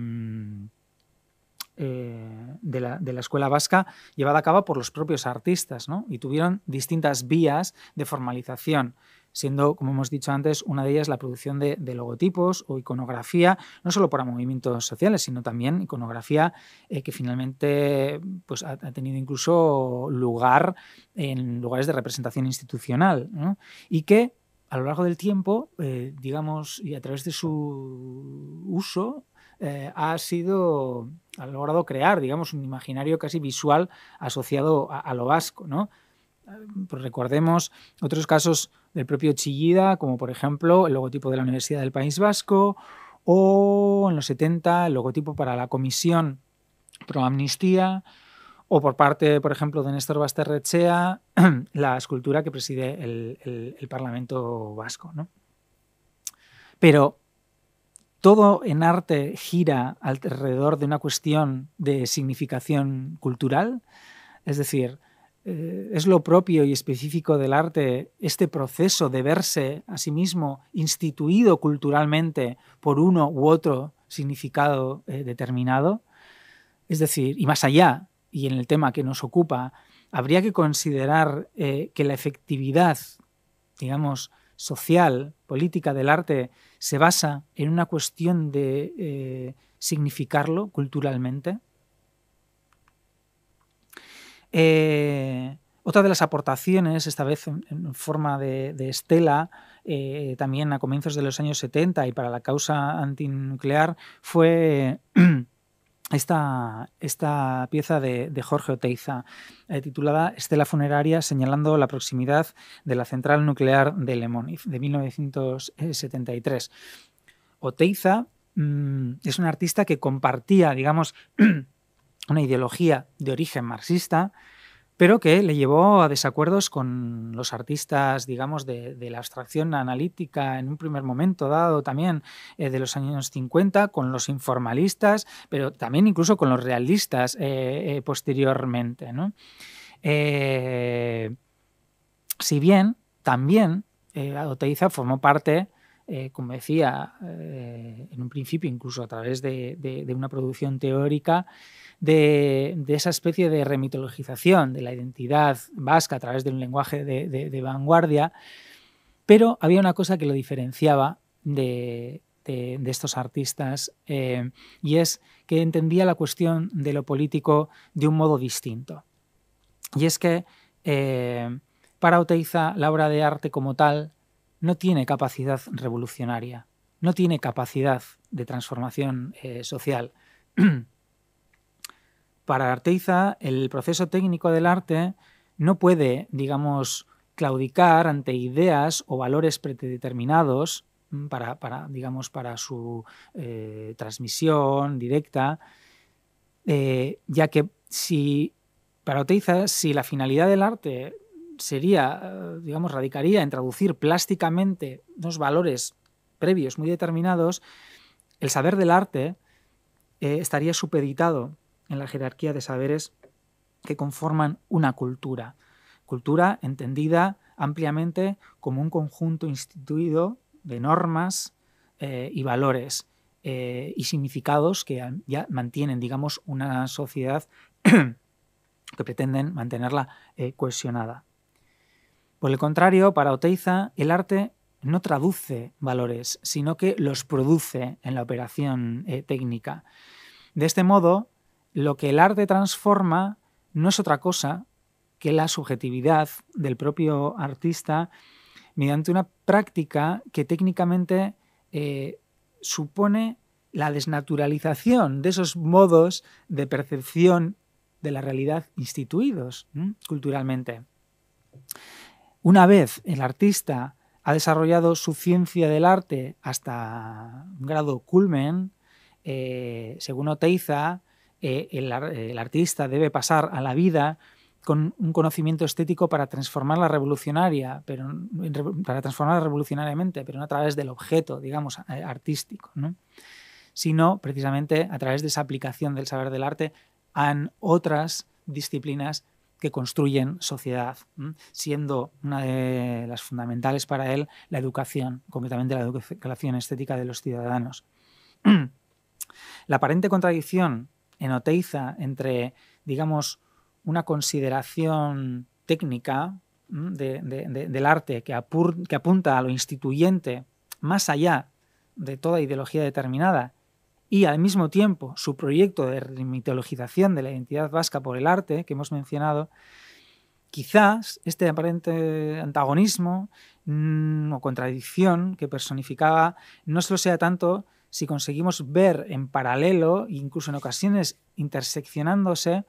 eh, de, la, de, la, escuela vasca llevada a cabo por los propios artistas y tuvieron distintas vías de formalización siendo, como hemos dicho antes, una de ellas la producción de, logotipos o iconografía, no solo para movimientos sociales, sino también iconografía eh, que finalmente pues, ha, tenido incluso lugar en lugares de representación institucional y que a lo largo del tiempo, eh, digamos, y a través de su uso, eh, ha sido, ha logrado crear, digamos, un imaginario casi visual asociado a, lo vasco, ¿no? Pues recordemos otros casos del propio Chillida, como por ejemplo el logotipo de la Universidad del País Vasco, o en los 70 el logotipo para la Comisión Pro Amnistía, o por parte, por ejemplo, de Néstor Basterrechea, la escultura que preside el, Parlamento Vasco. Pero todo en arte gira alrededor de una cuestión de significación cultural, es decir, eh, es lo propio y específico del arte este proceso de verse a sí mismo instituido culturalmente por uno u otro significado eh, determinado. Es decir, y más allá, y en el tema que nos ocupa, habría que considerar eh, que la efectividad, digamos, social, política del arte, se basa en una cuestión de significarlo culturalmente eh, otra de las aportaciones, esta vez en, forma de, estela, eh, también a comienzos de los años 70 y para la causa antinuclear, fue esta, esta pieza de, Jorge Oteiza, eh, titulada Estela funeraria, señalando la proximidad de la central nuclear de Lemón de 1973. Oteiza mm, es un artista que compartía, digamos, una ideología de origen marxista, pero que le llevó a desacuerdos con los artistas, digamos, de, la abstracción analítica en un primer momento dado también eh, de los años 50, con los informalistas, pero también incluso con los realistas eh, eh, posteriormente. si bien también Oteiza formó parte eh, como decía, eh, en un principio, incluso a través de, una producción teórica, de, esa especie de remitologización de la identidad vasca a través de un lenguaje de, vanguardia, pero había una cosa que lo diferenciaba de, estos artistas eh, y es que entendía la cuestión de lo político de un modo distinto. Y es que para Oteiza la obra de arte como tal no tiene capacidad revolucionaria, no tiene capacidad de transformación eh, social. Para Arteiza, el proceso técnico del arte no puede, digamos, claudicar ante ideas o valores predeterminados mm, para, digamos, para su eh, transmisión directa, eh, ya que si, para Arteiza, si la finalidad del arte sería, eh, digamos, radicaría en traducir plásticamente unos valores previos muy determinados, el saber del arte eh, estaría supeditado en la jerarquía de saberes que conforman una cultura. Cultura entendida ampliamente como un conjunto instituido de normas eh, y valores y significados que ya mantienen, digamos, una sociedad que pretenden mantenerla cohesionada. Por el contrario, para Oteiza, el arte no traduce valores, sino que los produce en la operación eh, técnica. De este modo, lo que el arte transforma no es otra cosa que la subjetividad del propio artista mediante una práctica que técnicamente eh, supone la desnaturalización de esos modos de percepción de la realidad instituidos culturalmente. Una vez el artista ha desarrollado su ciencia del arte hasta un grado culmen, eh, según Oteiza, eh, el, artista debe pasar a la vida con un conocimiento estético para transformarla revolucionaria, pero para transformarla revolucionariamente, pero no a través del objeto, digamos, eh, artístico, sino precisamente a través de esa aplicación del saber del arte en otras disciplinas que construyen sociedad, siendo una de las fundamentales para él la educación, concretamente la educación estética de los ciudadanos. La aparente contradicción en Oteiza entre, digamos, una consideración técnica del arte que apunta a lo instituyente más allá de toda ideología determinada y al mismo tiempo su proyecto de remitologización de la identidad vasca por el arte que hemos mencionado, quizás este aparente antagonismo mm, o contradicción que personificaba no solo sea tanto si conseguimos ver en paralelo, incluso en ocasiones interseccionándose,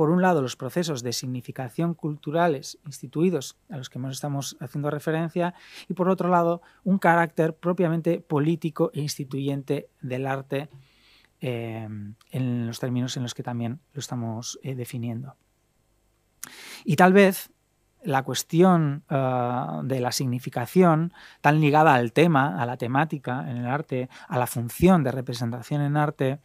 por un lado, los procesos de significación culturales instituidos a los que nos estamos haciendo referencia, y por otro lado, un carácter propiamente político e instituyente del arte eh, en los términos en los que también lo estamos eh, definiendo. Y tal vez la cuestión ah, de la significación, tan ligada al tema, a la temática en el arte, a la función de representación en arte,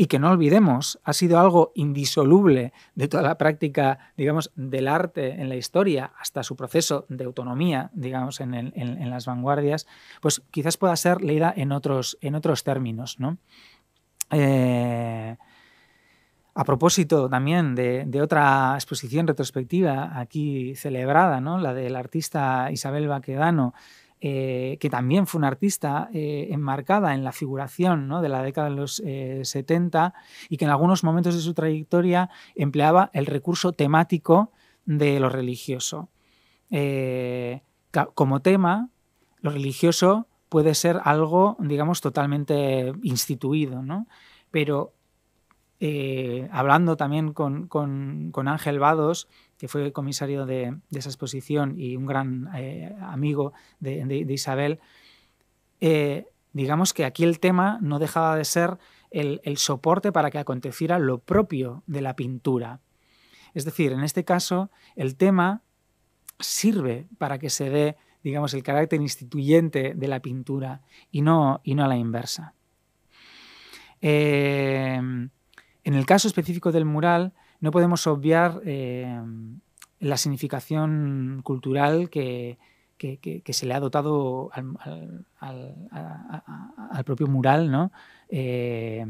y que no olvidemos, ha sido algo indisoluble de toda la práctica, digamos, del arte en la historia hasta su proceso de autonomía, digamos, en, las vanguardias, pues quizás pueda ser leída en otros, en otros términos, eh, a propósito también de, otra exposición retrospectiva aquí celebrada, ¿no? la del artista Isabel Baquedano, eh, que también fue una artista eh, enmarcada en la figuración de la década de los 70 eh, y que en algunos momentos de su trayectoria empleaba el recurso temático de lo religioso. como tema, lo religioso puede ser algo, digamos, totalmente instituido, pero hablando también con, con, con, Ángel Vados, que fue comisario de, esa exposición y un gran eh, amigo de, Isabel, eh, digamos que aquí el tema no dejaba de ser el, soporte para que aconteciera lo propio de la pintura. Es decir, en este caso, el tema sirve para que se dé, digamos, el carácter instituyente de la pintura y no, y no a la inversa. Eh, en el caso específico del mural, no podemos obviar eh, la significación cultural que, se le ha dotado al, propio mural, eh,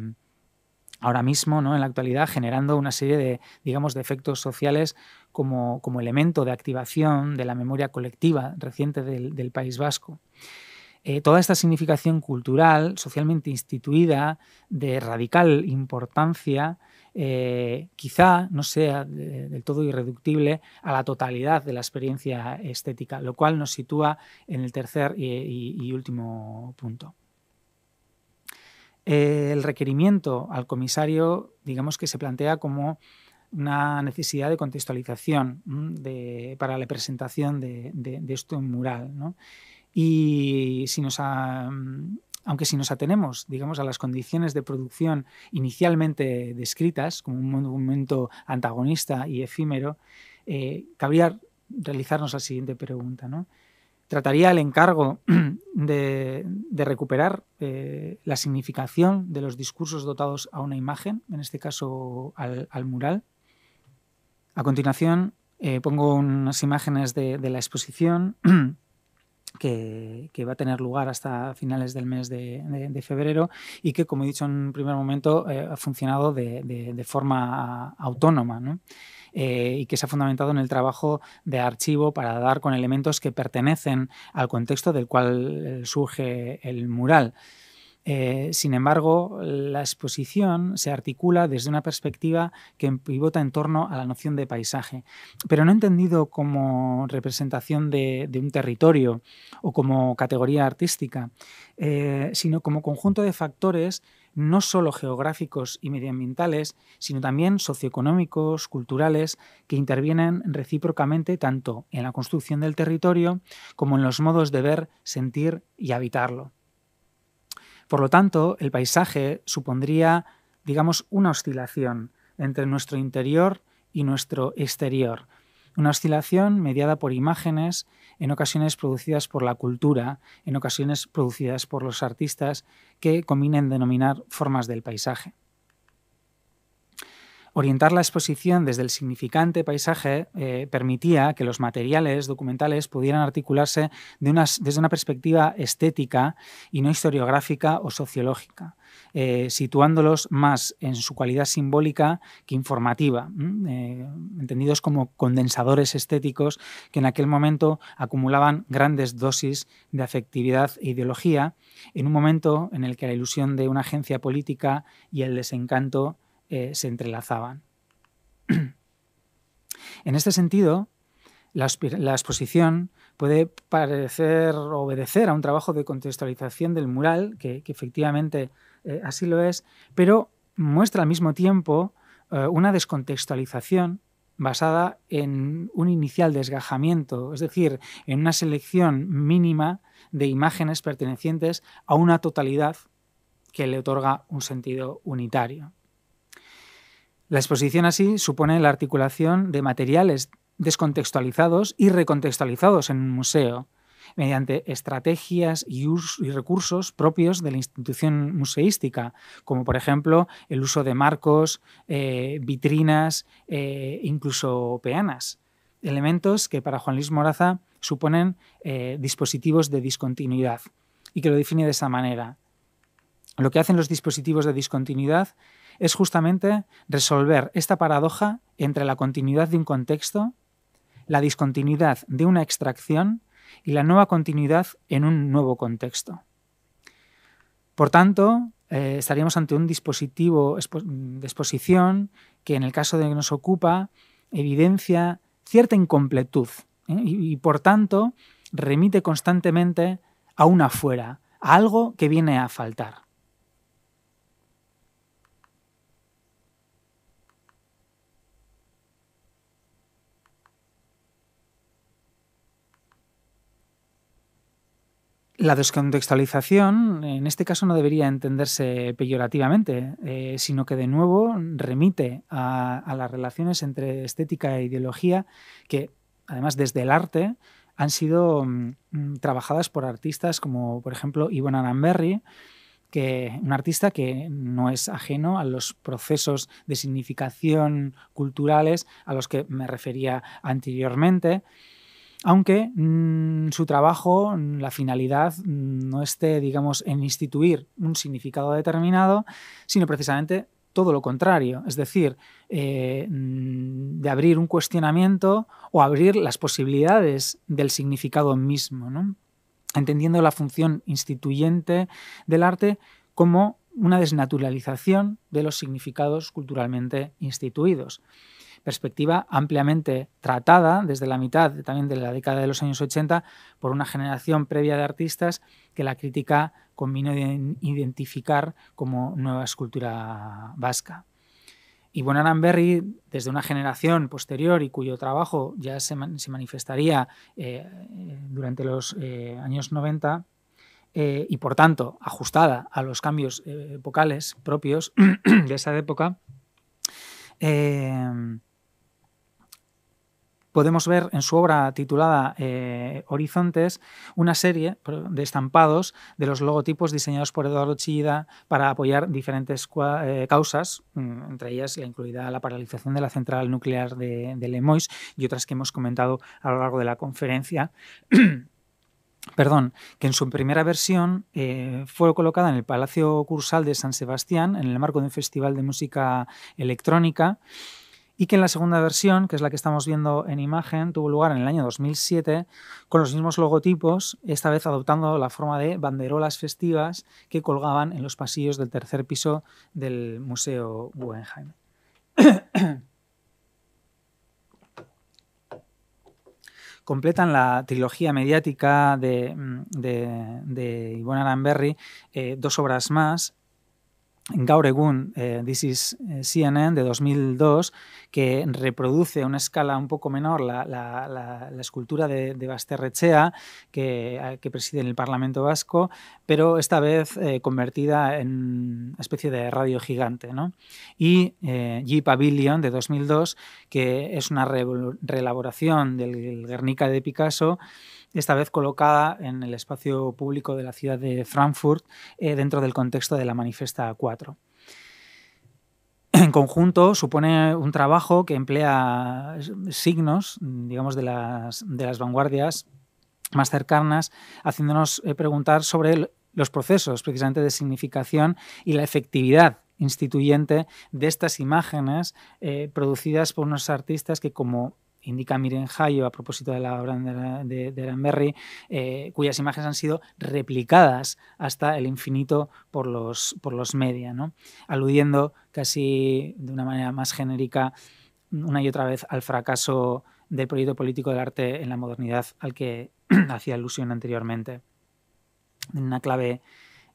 ahora mismo, ¿no? en la actualidad, generando una serie de, digamos, efectos sociales como, elemento de activación de la memoria colectiva reciente del, País Vasco. Eh, toda esta significación cultural, socialmente instituida, de radical importancia, eh, quizá no sea del todo irreductible a la totalidad de la experiencia estética, lo cual nos sitúa en el tercer y, último punto. Eh, el requerimiento al comisario, digamos que se plantea como una necesidad de contextualización para la presentación de, esto en mural. Y si nos aunque si nos atenemos, digamos, a las condiciones de producción inicialmente descritas como un monumento antagonista y efímero, eh, cabría realizarnos la siguiente pregunta, ¿no? trataría el encargo de, recuperar eh, la significación de los discursos dotados a una imagen, en este caso al, mural. A continuación, eh, pongo unas imágenes de la exposición que, va a tener lugar hasta finales del mes de, febrero y que, como he dicho en un primer momento, eh, ha funcionado de, forma autónoma. Eh, y que se ha fundamentado en el trabajo de archivo para dar con elementos que pertenecen al contexto del cual eh, surge el mural. Eh, sin embargo, la exposición se articula desde una perspectiva que pivota en torno a la noción de paisaje, pero no entendido como representación de, un territorio o como categoría artística, eh, sino como conjunto de factores no solo geográficos y medioambientales, sino también socioeconómicos, culturales, que intervienen recíprocamente tanto en la construcción del territorio como en los modos de ver, sentir y habitarlo. Por lo tanto, el paisaje supondría, digamos, una oscilación entre nuestro interior y nuestro exterior. Una oscilación mediada por imágenes, en ocasiones producidas por la cultura, en ocasiones producidas por los artistas, que combinen denominar formas del paisaje. Orientar la exposición desde el significante paisaje eh, permitía que los materiales documentales pudieran articularse desde una perspectiva estética y no historiográfica o sociológica, eh, situándolos más en su cualidad simbólica que informativa, eh, entendidos como condensadores estéticos que en aquel momento acumulaban grandes dosis de afectividad e ideología en un momento en el que la ilusión de una agencia política y el desencanto eh, se entrelazaban. en este sentido, la, exposición puede parecer obedecer a un trabajo de contextualización del mural, que, efectivamente eh, así lo es, pero muestra al mismo tiempo eh, una descontextualización basada en un inicial desgajamiento, es decir, en una selección mínima de imágenes pertenecientes a una totalidad que le otorga un sentido unitario. La exposición así supone la articulación de materiales descontextualizados y recontextualizados en un museo, mediante estrategias y, recursos propios de la institución museística, como por ejemplo el uso de marcos, eh, vitrinas, e incluso peanas, elementos que para Juan Luis Moraza suponen eh, dispositivos de discontinuidad y que lo define de esa manera. Lo que hacen los dispositivos de discontinuidad es justamente resolver esta paradoja entre la continuidad de un contexto, la discontinuidad de una extracción y la nueva continuidad en un nuevo contexto. Por tanto, eh, estaríamos ante un dispositivo de exposición que en el caso de que nos ocupa evidencia cierta incompletud ¿eh? y, y por tanto remite constantemente a un afuera, a algo que viene a faltar. La descontextualización en este caso no debería entenderse peyorativamente, eh, sino que de nuevo remite a, las relaciones entre estética e ideología que, además, desde el arte han sido mm, mm, trabajadas por artistas como, por ejemplo, Yvonne berry que un artista que no es ajeno a los procesos de significación culturales a los que me refería anteriormente aunque mm, su trabajo, mm, la finalidad, mm, no esté, digamos, en instituir un significado determinado, sino precisamente todo lo contrario, es decir, eh, de abrir un cuestionamiento o abrir las posibilidades del significado mismo, entendiendo la función instituyente del arte como una desnaturalización de los significados culturalmente instituidos perspectiva ampliamente tratada desde la mitad también de la década de los años 80 por una generación previa de artistas que la crítica convino identificar como nueva escultura vasca. Y Bonaran Berry, desde una generación posterior y cuyo trabajo ya se, manifestaría eh, durante los eh, años 90, eh, y por tanto ajustada a los cambios epocales propios de esa época, podemos ver en su obra titulada eh, Horizontes una serie de estampados de los logotipos diseñados por Eduardo Chillida para apoyar diferentes eh, causas, mm, entre ellas la incluida la paralización de la central nuclear de, Lemois y otras que hemos comentado a lo largo de la conferencia. perdón, que en su primera versión eh, fue colocada en el Palacio Cursal de San Sebastián, en el marco de un festival de música electrónica, y que en la segunda versión, que es la que estamos viendo en imagen, tuvo lugar en el año 2007 con los mismos logotipos, esta vez adoptando la forma de banderolas festivas que colgaban en los pasillos del tercer piso del Museo Guggenheim. completan la trilogía mediática de, de, de eh, dos obras más, gaur egun, eh, This is eh, CNN de 2002, que reproduce a una escala un poco menor la, escultura de, Basterrechea, que, preside en el Parlamento Vasco, pero esta vez eh, convertida en una especie de radio gigante. ¿no? Y G Pavilion de 2002, que es una reelaboración del Guernica de Picasso, esta vez colocada en el espacio público de la ciudad de Frankfurt eh, dentro del contexto de la Manifesta 4 en conjunto supone un trabajo que emplea signos, digamos, de las, vanguardias más cercanas, haciéndonos eh, preguntar sobre los procesos precisamente de significación y la efectividad instituyente de estas imágenes eh, producidas por unos artistas que, como indica Miren Hayo a propósito de la obra de, de Berry, eh, cuyas imágenes han sido replicadas hasta el infinito por los, por los media, aludiendo casi de una manera más genérica una y otra vez al fracaso del proyecto político del arte en la modernidad al que hacía alusión anteriormente. En una clave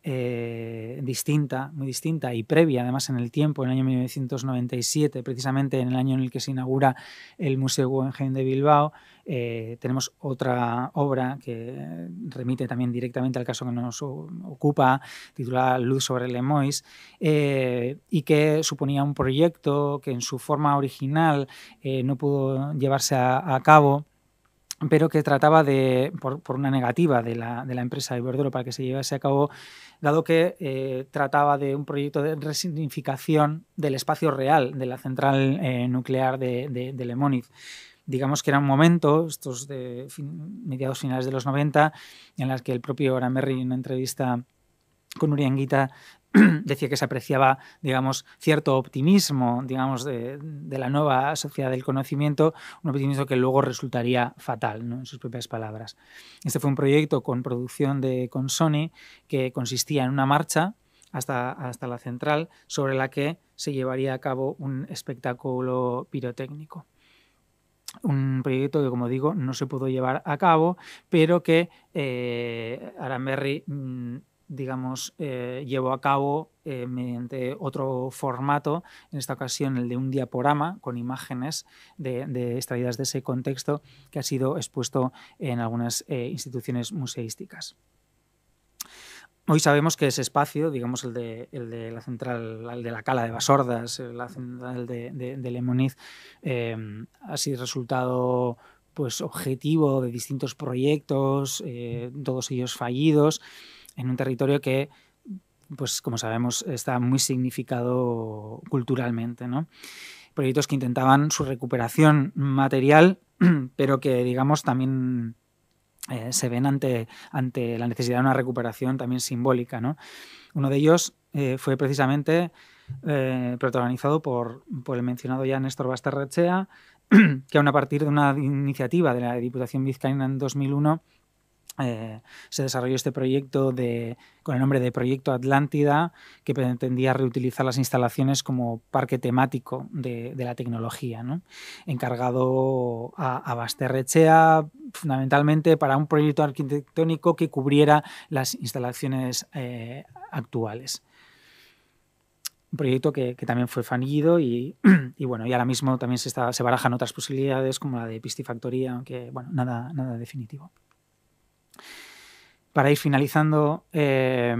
eh, distinta, muy distinta y previa, además en el tiempo, en el año 1997, precisamente en el año en el que se inaugura el Museo Guggenheim de Bilbao, eh, tenemos otra obra que remite también directamente al caso que nos ocupa, titulada Luz sobre Lemois, eh, y que suponía un proyecto que en su forma original no pudo llevarse a, cabo pero que trataba de, por, una negativa de la, empresa de la para que se llevase a cabo dado que eh, trataba de un proyecto de resignificación del espacio real de la central eh, nuclear de, de, Lemóniz digamos que era un momento, estos de mediados finales de los 90, en las que el propio Aramerri en una entrevista con Urianguita decía que se apreciaba, digamos, cierto optimismo, digamos, de, la nueva sociedad del conocimiento, un optimismo que luego resultaría fatal, en sus propias palabras. Este fue un proyecto con producción de con Sony que consistía en una marcha hasta, hasta la central sobre la que se llevaría a cabo un espectáculo pirotécnico un proyecto que, como digo, no se pudo llevar a cabo, pero que eh, digamos, eh, llevo a cabo eh, mediante otro formato, en esta ocasión el de un diaporama con imágenes de, extraídas de ese contexto que ha sido expuesto en algunas eh, instituciones museísticas. Hoy sabemos que ese espacio, digamos el de, la central, de la Cala de Basordas, la central de, Lemoniz, ha sido resultado pues, objetivo de distintos proyectos, todos ellos fallidos en un territorio que, pues como sabemos, está muy significado culturalmente. Proyectos que intentaban su recuperación material, pero que, digamos, también eh, se ven ante, ante, la necesidad de una recuperación también simbólica. Uno de ellos eh, fue precisamente eh, protagonizado por, por, el mencionado ya Néstor Basterrechea, que aún a partir de una iniciativa de la Diputación Vizcaína en 2001 eh, se desarrolló este proyecto con el nombre de Proyecto Atlántida, que pretendía reutilizar las instalaciones como parque temático de, la tecnología, encargado a, a Basterrechea fundamentalmente para un proyecto arquitectónico que cubriera las instalaciones eh, actuales. Un proyecto que, también fue fallido y, bueno, y ahora mismo también se, barajan otras posibilidades como la de pistifactoría, aunque bueno, nada definitivo. Para ir finalizando eh,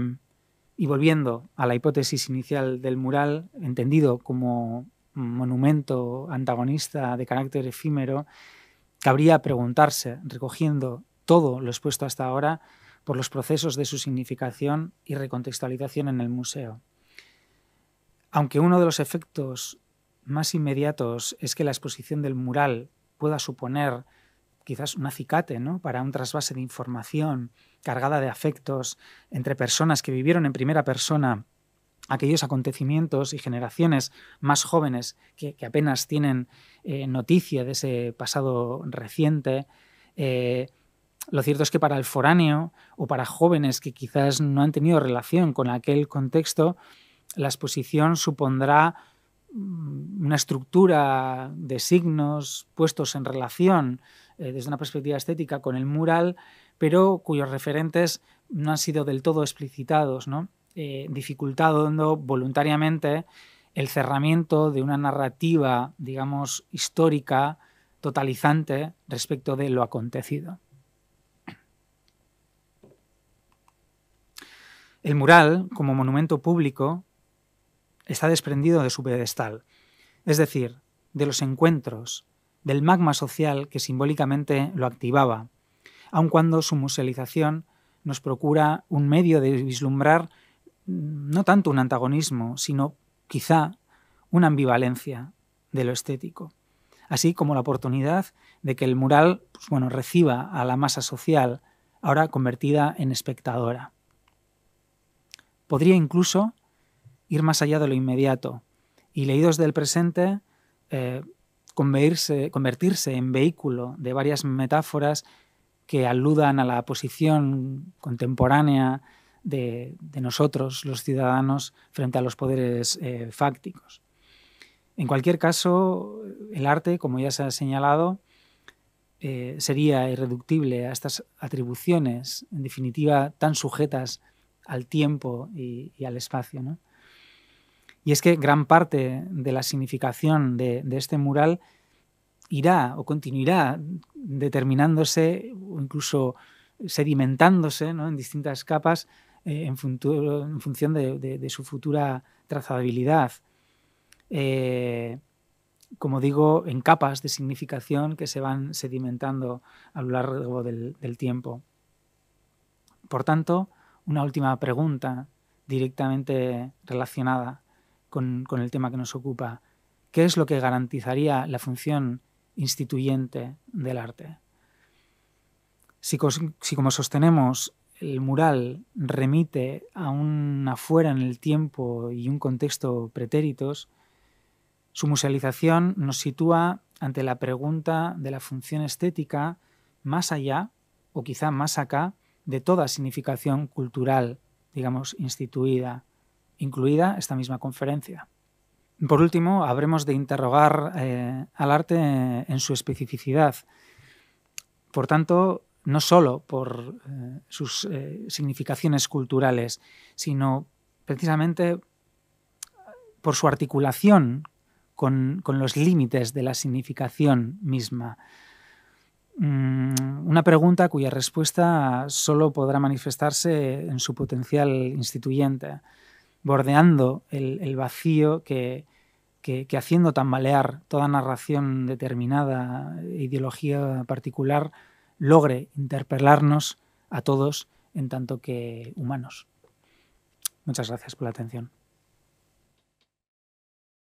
y volviendo a la hipótesis inicial del mural, entendido como monumento antagonista de carácter efímero, cabría preguntarse, recogiendo todo lo expuesto hasta ahora, por los procesos de su significación y recontextualización en el museo. Aunque uno de los efectos más inmediatos es que la exposición del mural pueda suponer quizás un acicate ¿no? para un trasvase de información cargada de afectos entre personas que vivieron en primera persona aquellos acontecimientos y generaciones más jóvenes que, apenas tienen eh, noticia de ese pasado reciente. Eh, lo cierto es que para el foráneo o para jóvenes que quizás no han tenido relación con aquel contexto, la exposición supondrá mm, una estructura de signos puestos en relación eh, desde una perspectiva estética con el mural, pero cuyos referentes no han sido del todo explicitados, eh, dificultando voluntariamente el cerramiento de una narrativa, digamos, histórica, totalizante respecto de lo acontecido. El mural, como monumento público, está desprendido de su pedestal, es decir, de los encuentros del magma social que simbólicamente lo activaba, aun cuando su musealización nos procura un medio de vislumbrar mm, no tanto un antagonismo, sino quizá una ambivalencia de lo estético, así como la oportunidad de que el mural pues bueno, reciba a la masa social, ahora convertida en espectadora. Podría incluso ir más allá de lo inmediato y, leídos del presente, eh, convertirse, en vehículo de varias metáforas que aludan a la posición contemporánea de, nosotros, los ciudadanos, frente a los poderes eh, fácticos. En cualquier caso, el arte, como ya se ha señalado, eh, sería irreductible a estas atribuciones, en definitiva, tan sujetas al tiempo y, y al espacio. ¿no? Y es que gran parte de la significación de, este mural irá o continuará determinándose o incluso sedimentándose en distintas capas eh, en, función de, su futura trazabilidad. Eh, como digo, en capas de significación que se van sedimentando a lo largo del tiempo. Por tanto, una última pregunta directamente relacionada con, el tema que nos ocupa. ¿Qué es lo que garantizaría la función instituyente del arte? Si, si, como sostenemos el mural remite a un afuera en el tiempo y un contexto pretéritos, su musealización nos sitúa ante la pregunta de la función estética más allá o quizá más acá de toda significación cultural, digamos, instituida incluida esta misma conferencia. Por último, habremos de interrogar eh, al arte en su especificidad. Por tanto, no solo por eh, sus eh, significaciones culturales, sino precisamente por su articulación con, los límites de la significación misma. Mm, una pregunta cuya respuesta solo podrá manifestarse en su potencial instituyente bordeando el, vacío que, que, haciendo tambalear toda narración determinada, ideología particular, logre interpelarnos a todos en tanto que humanos. Muchas gracias por la atención.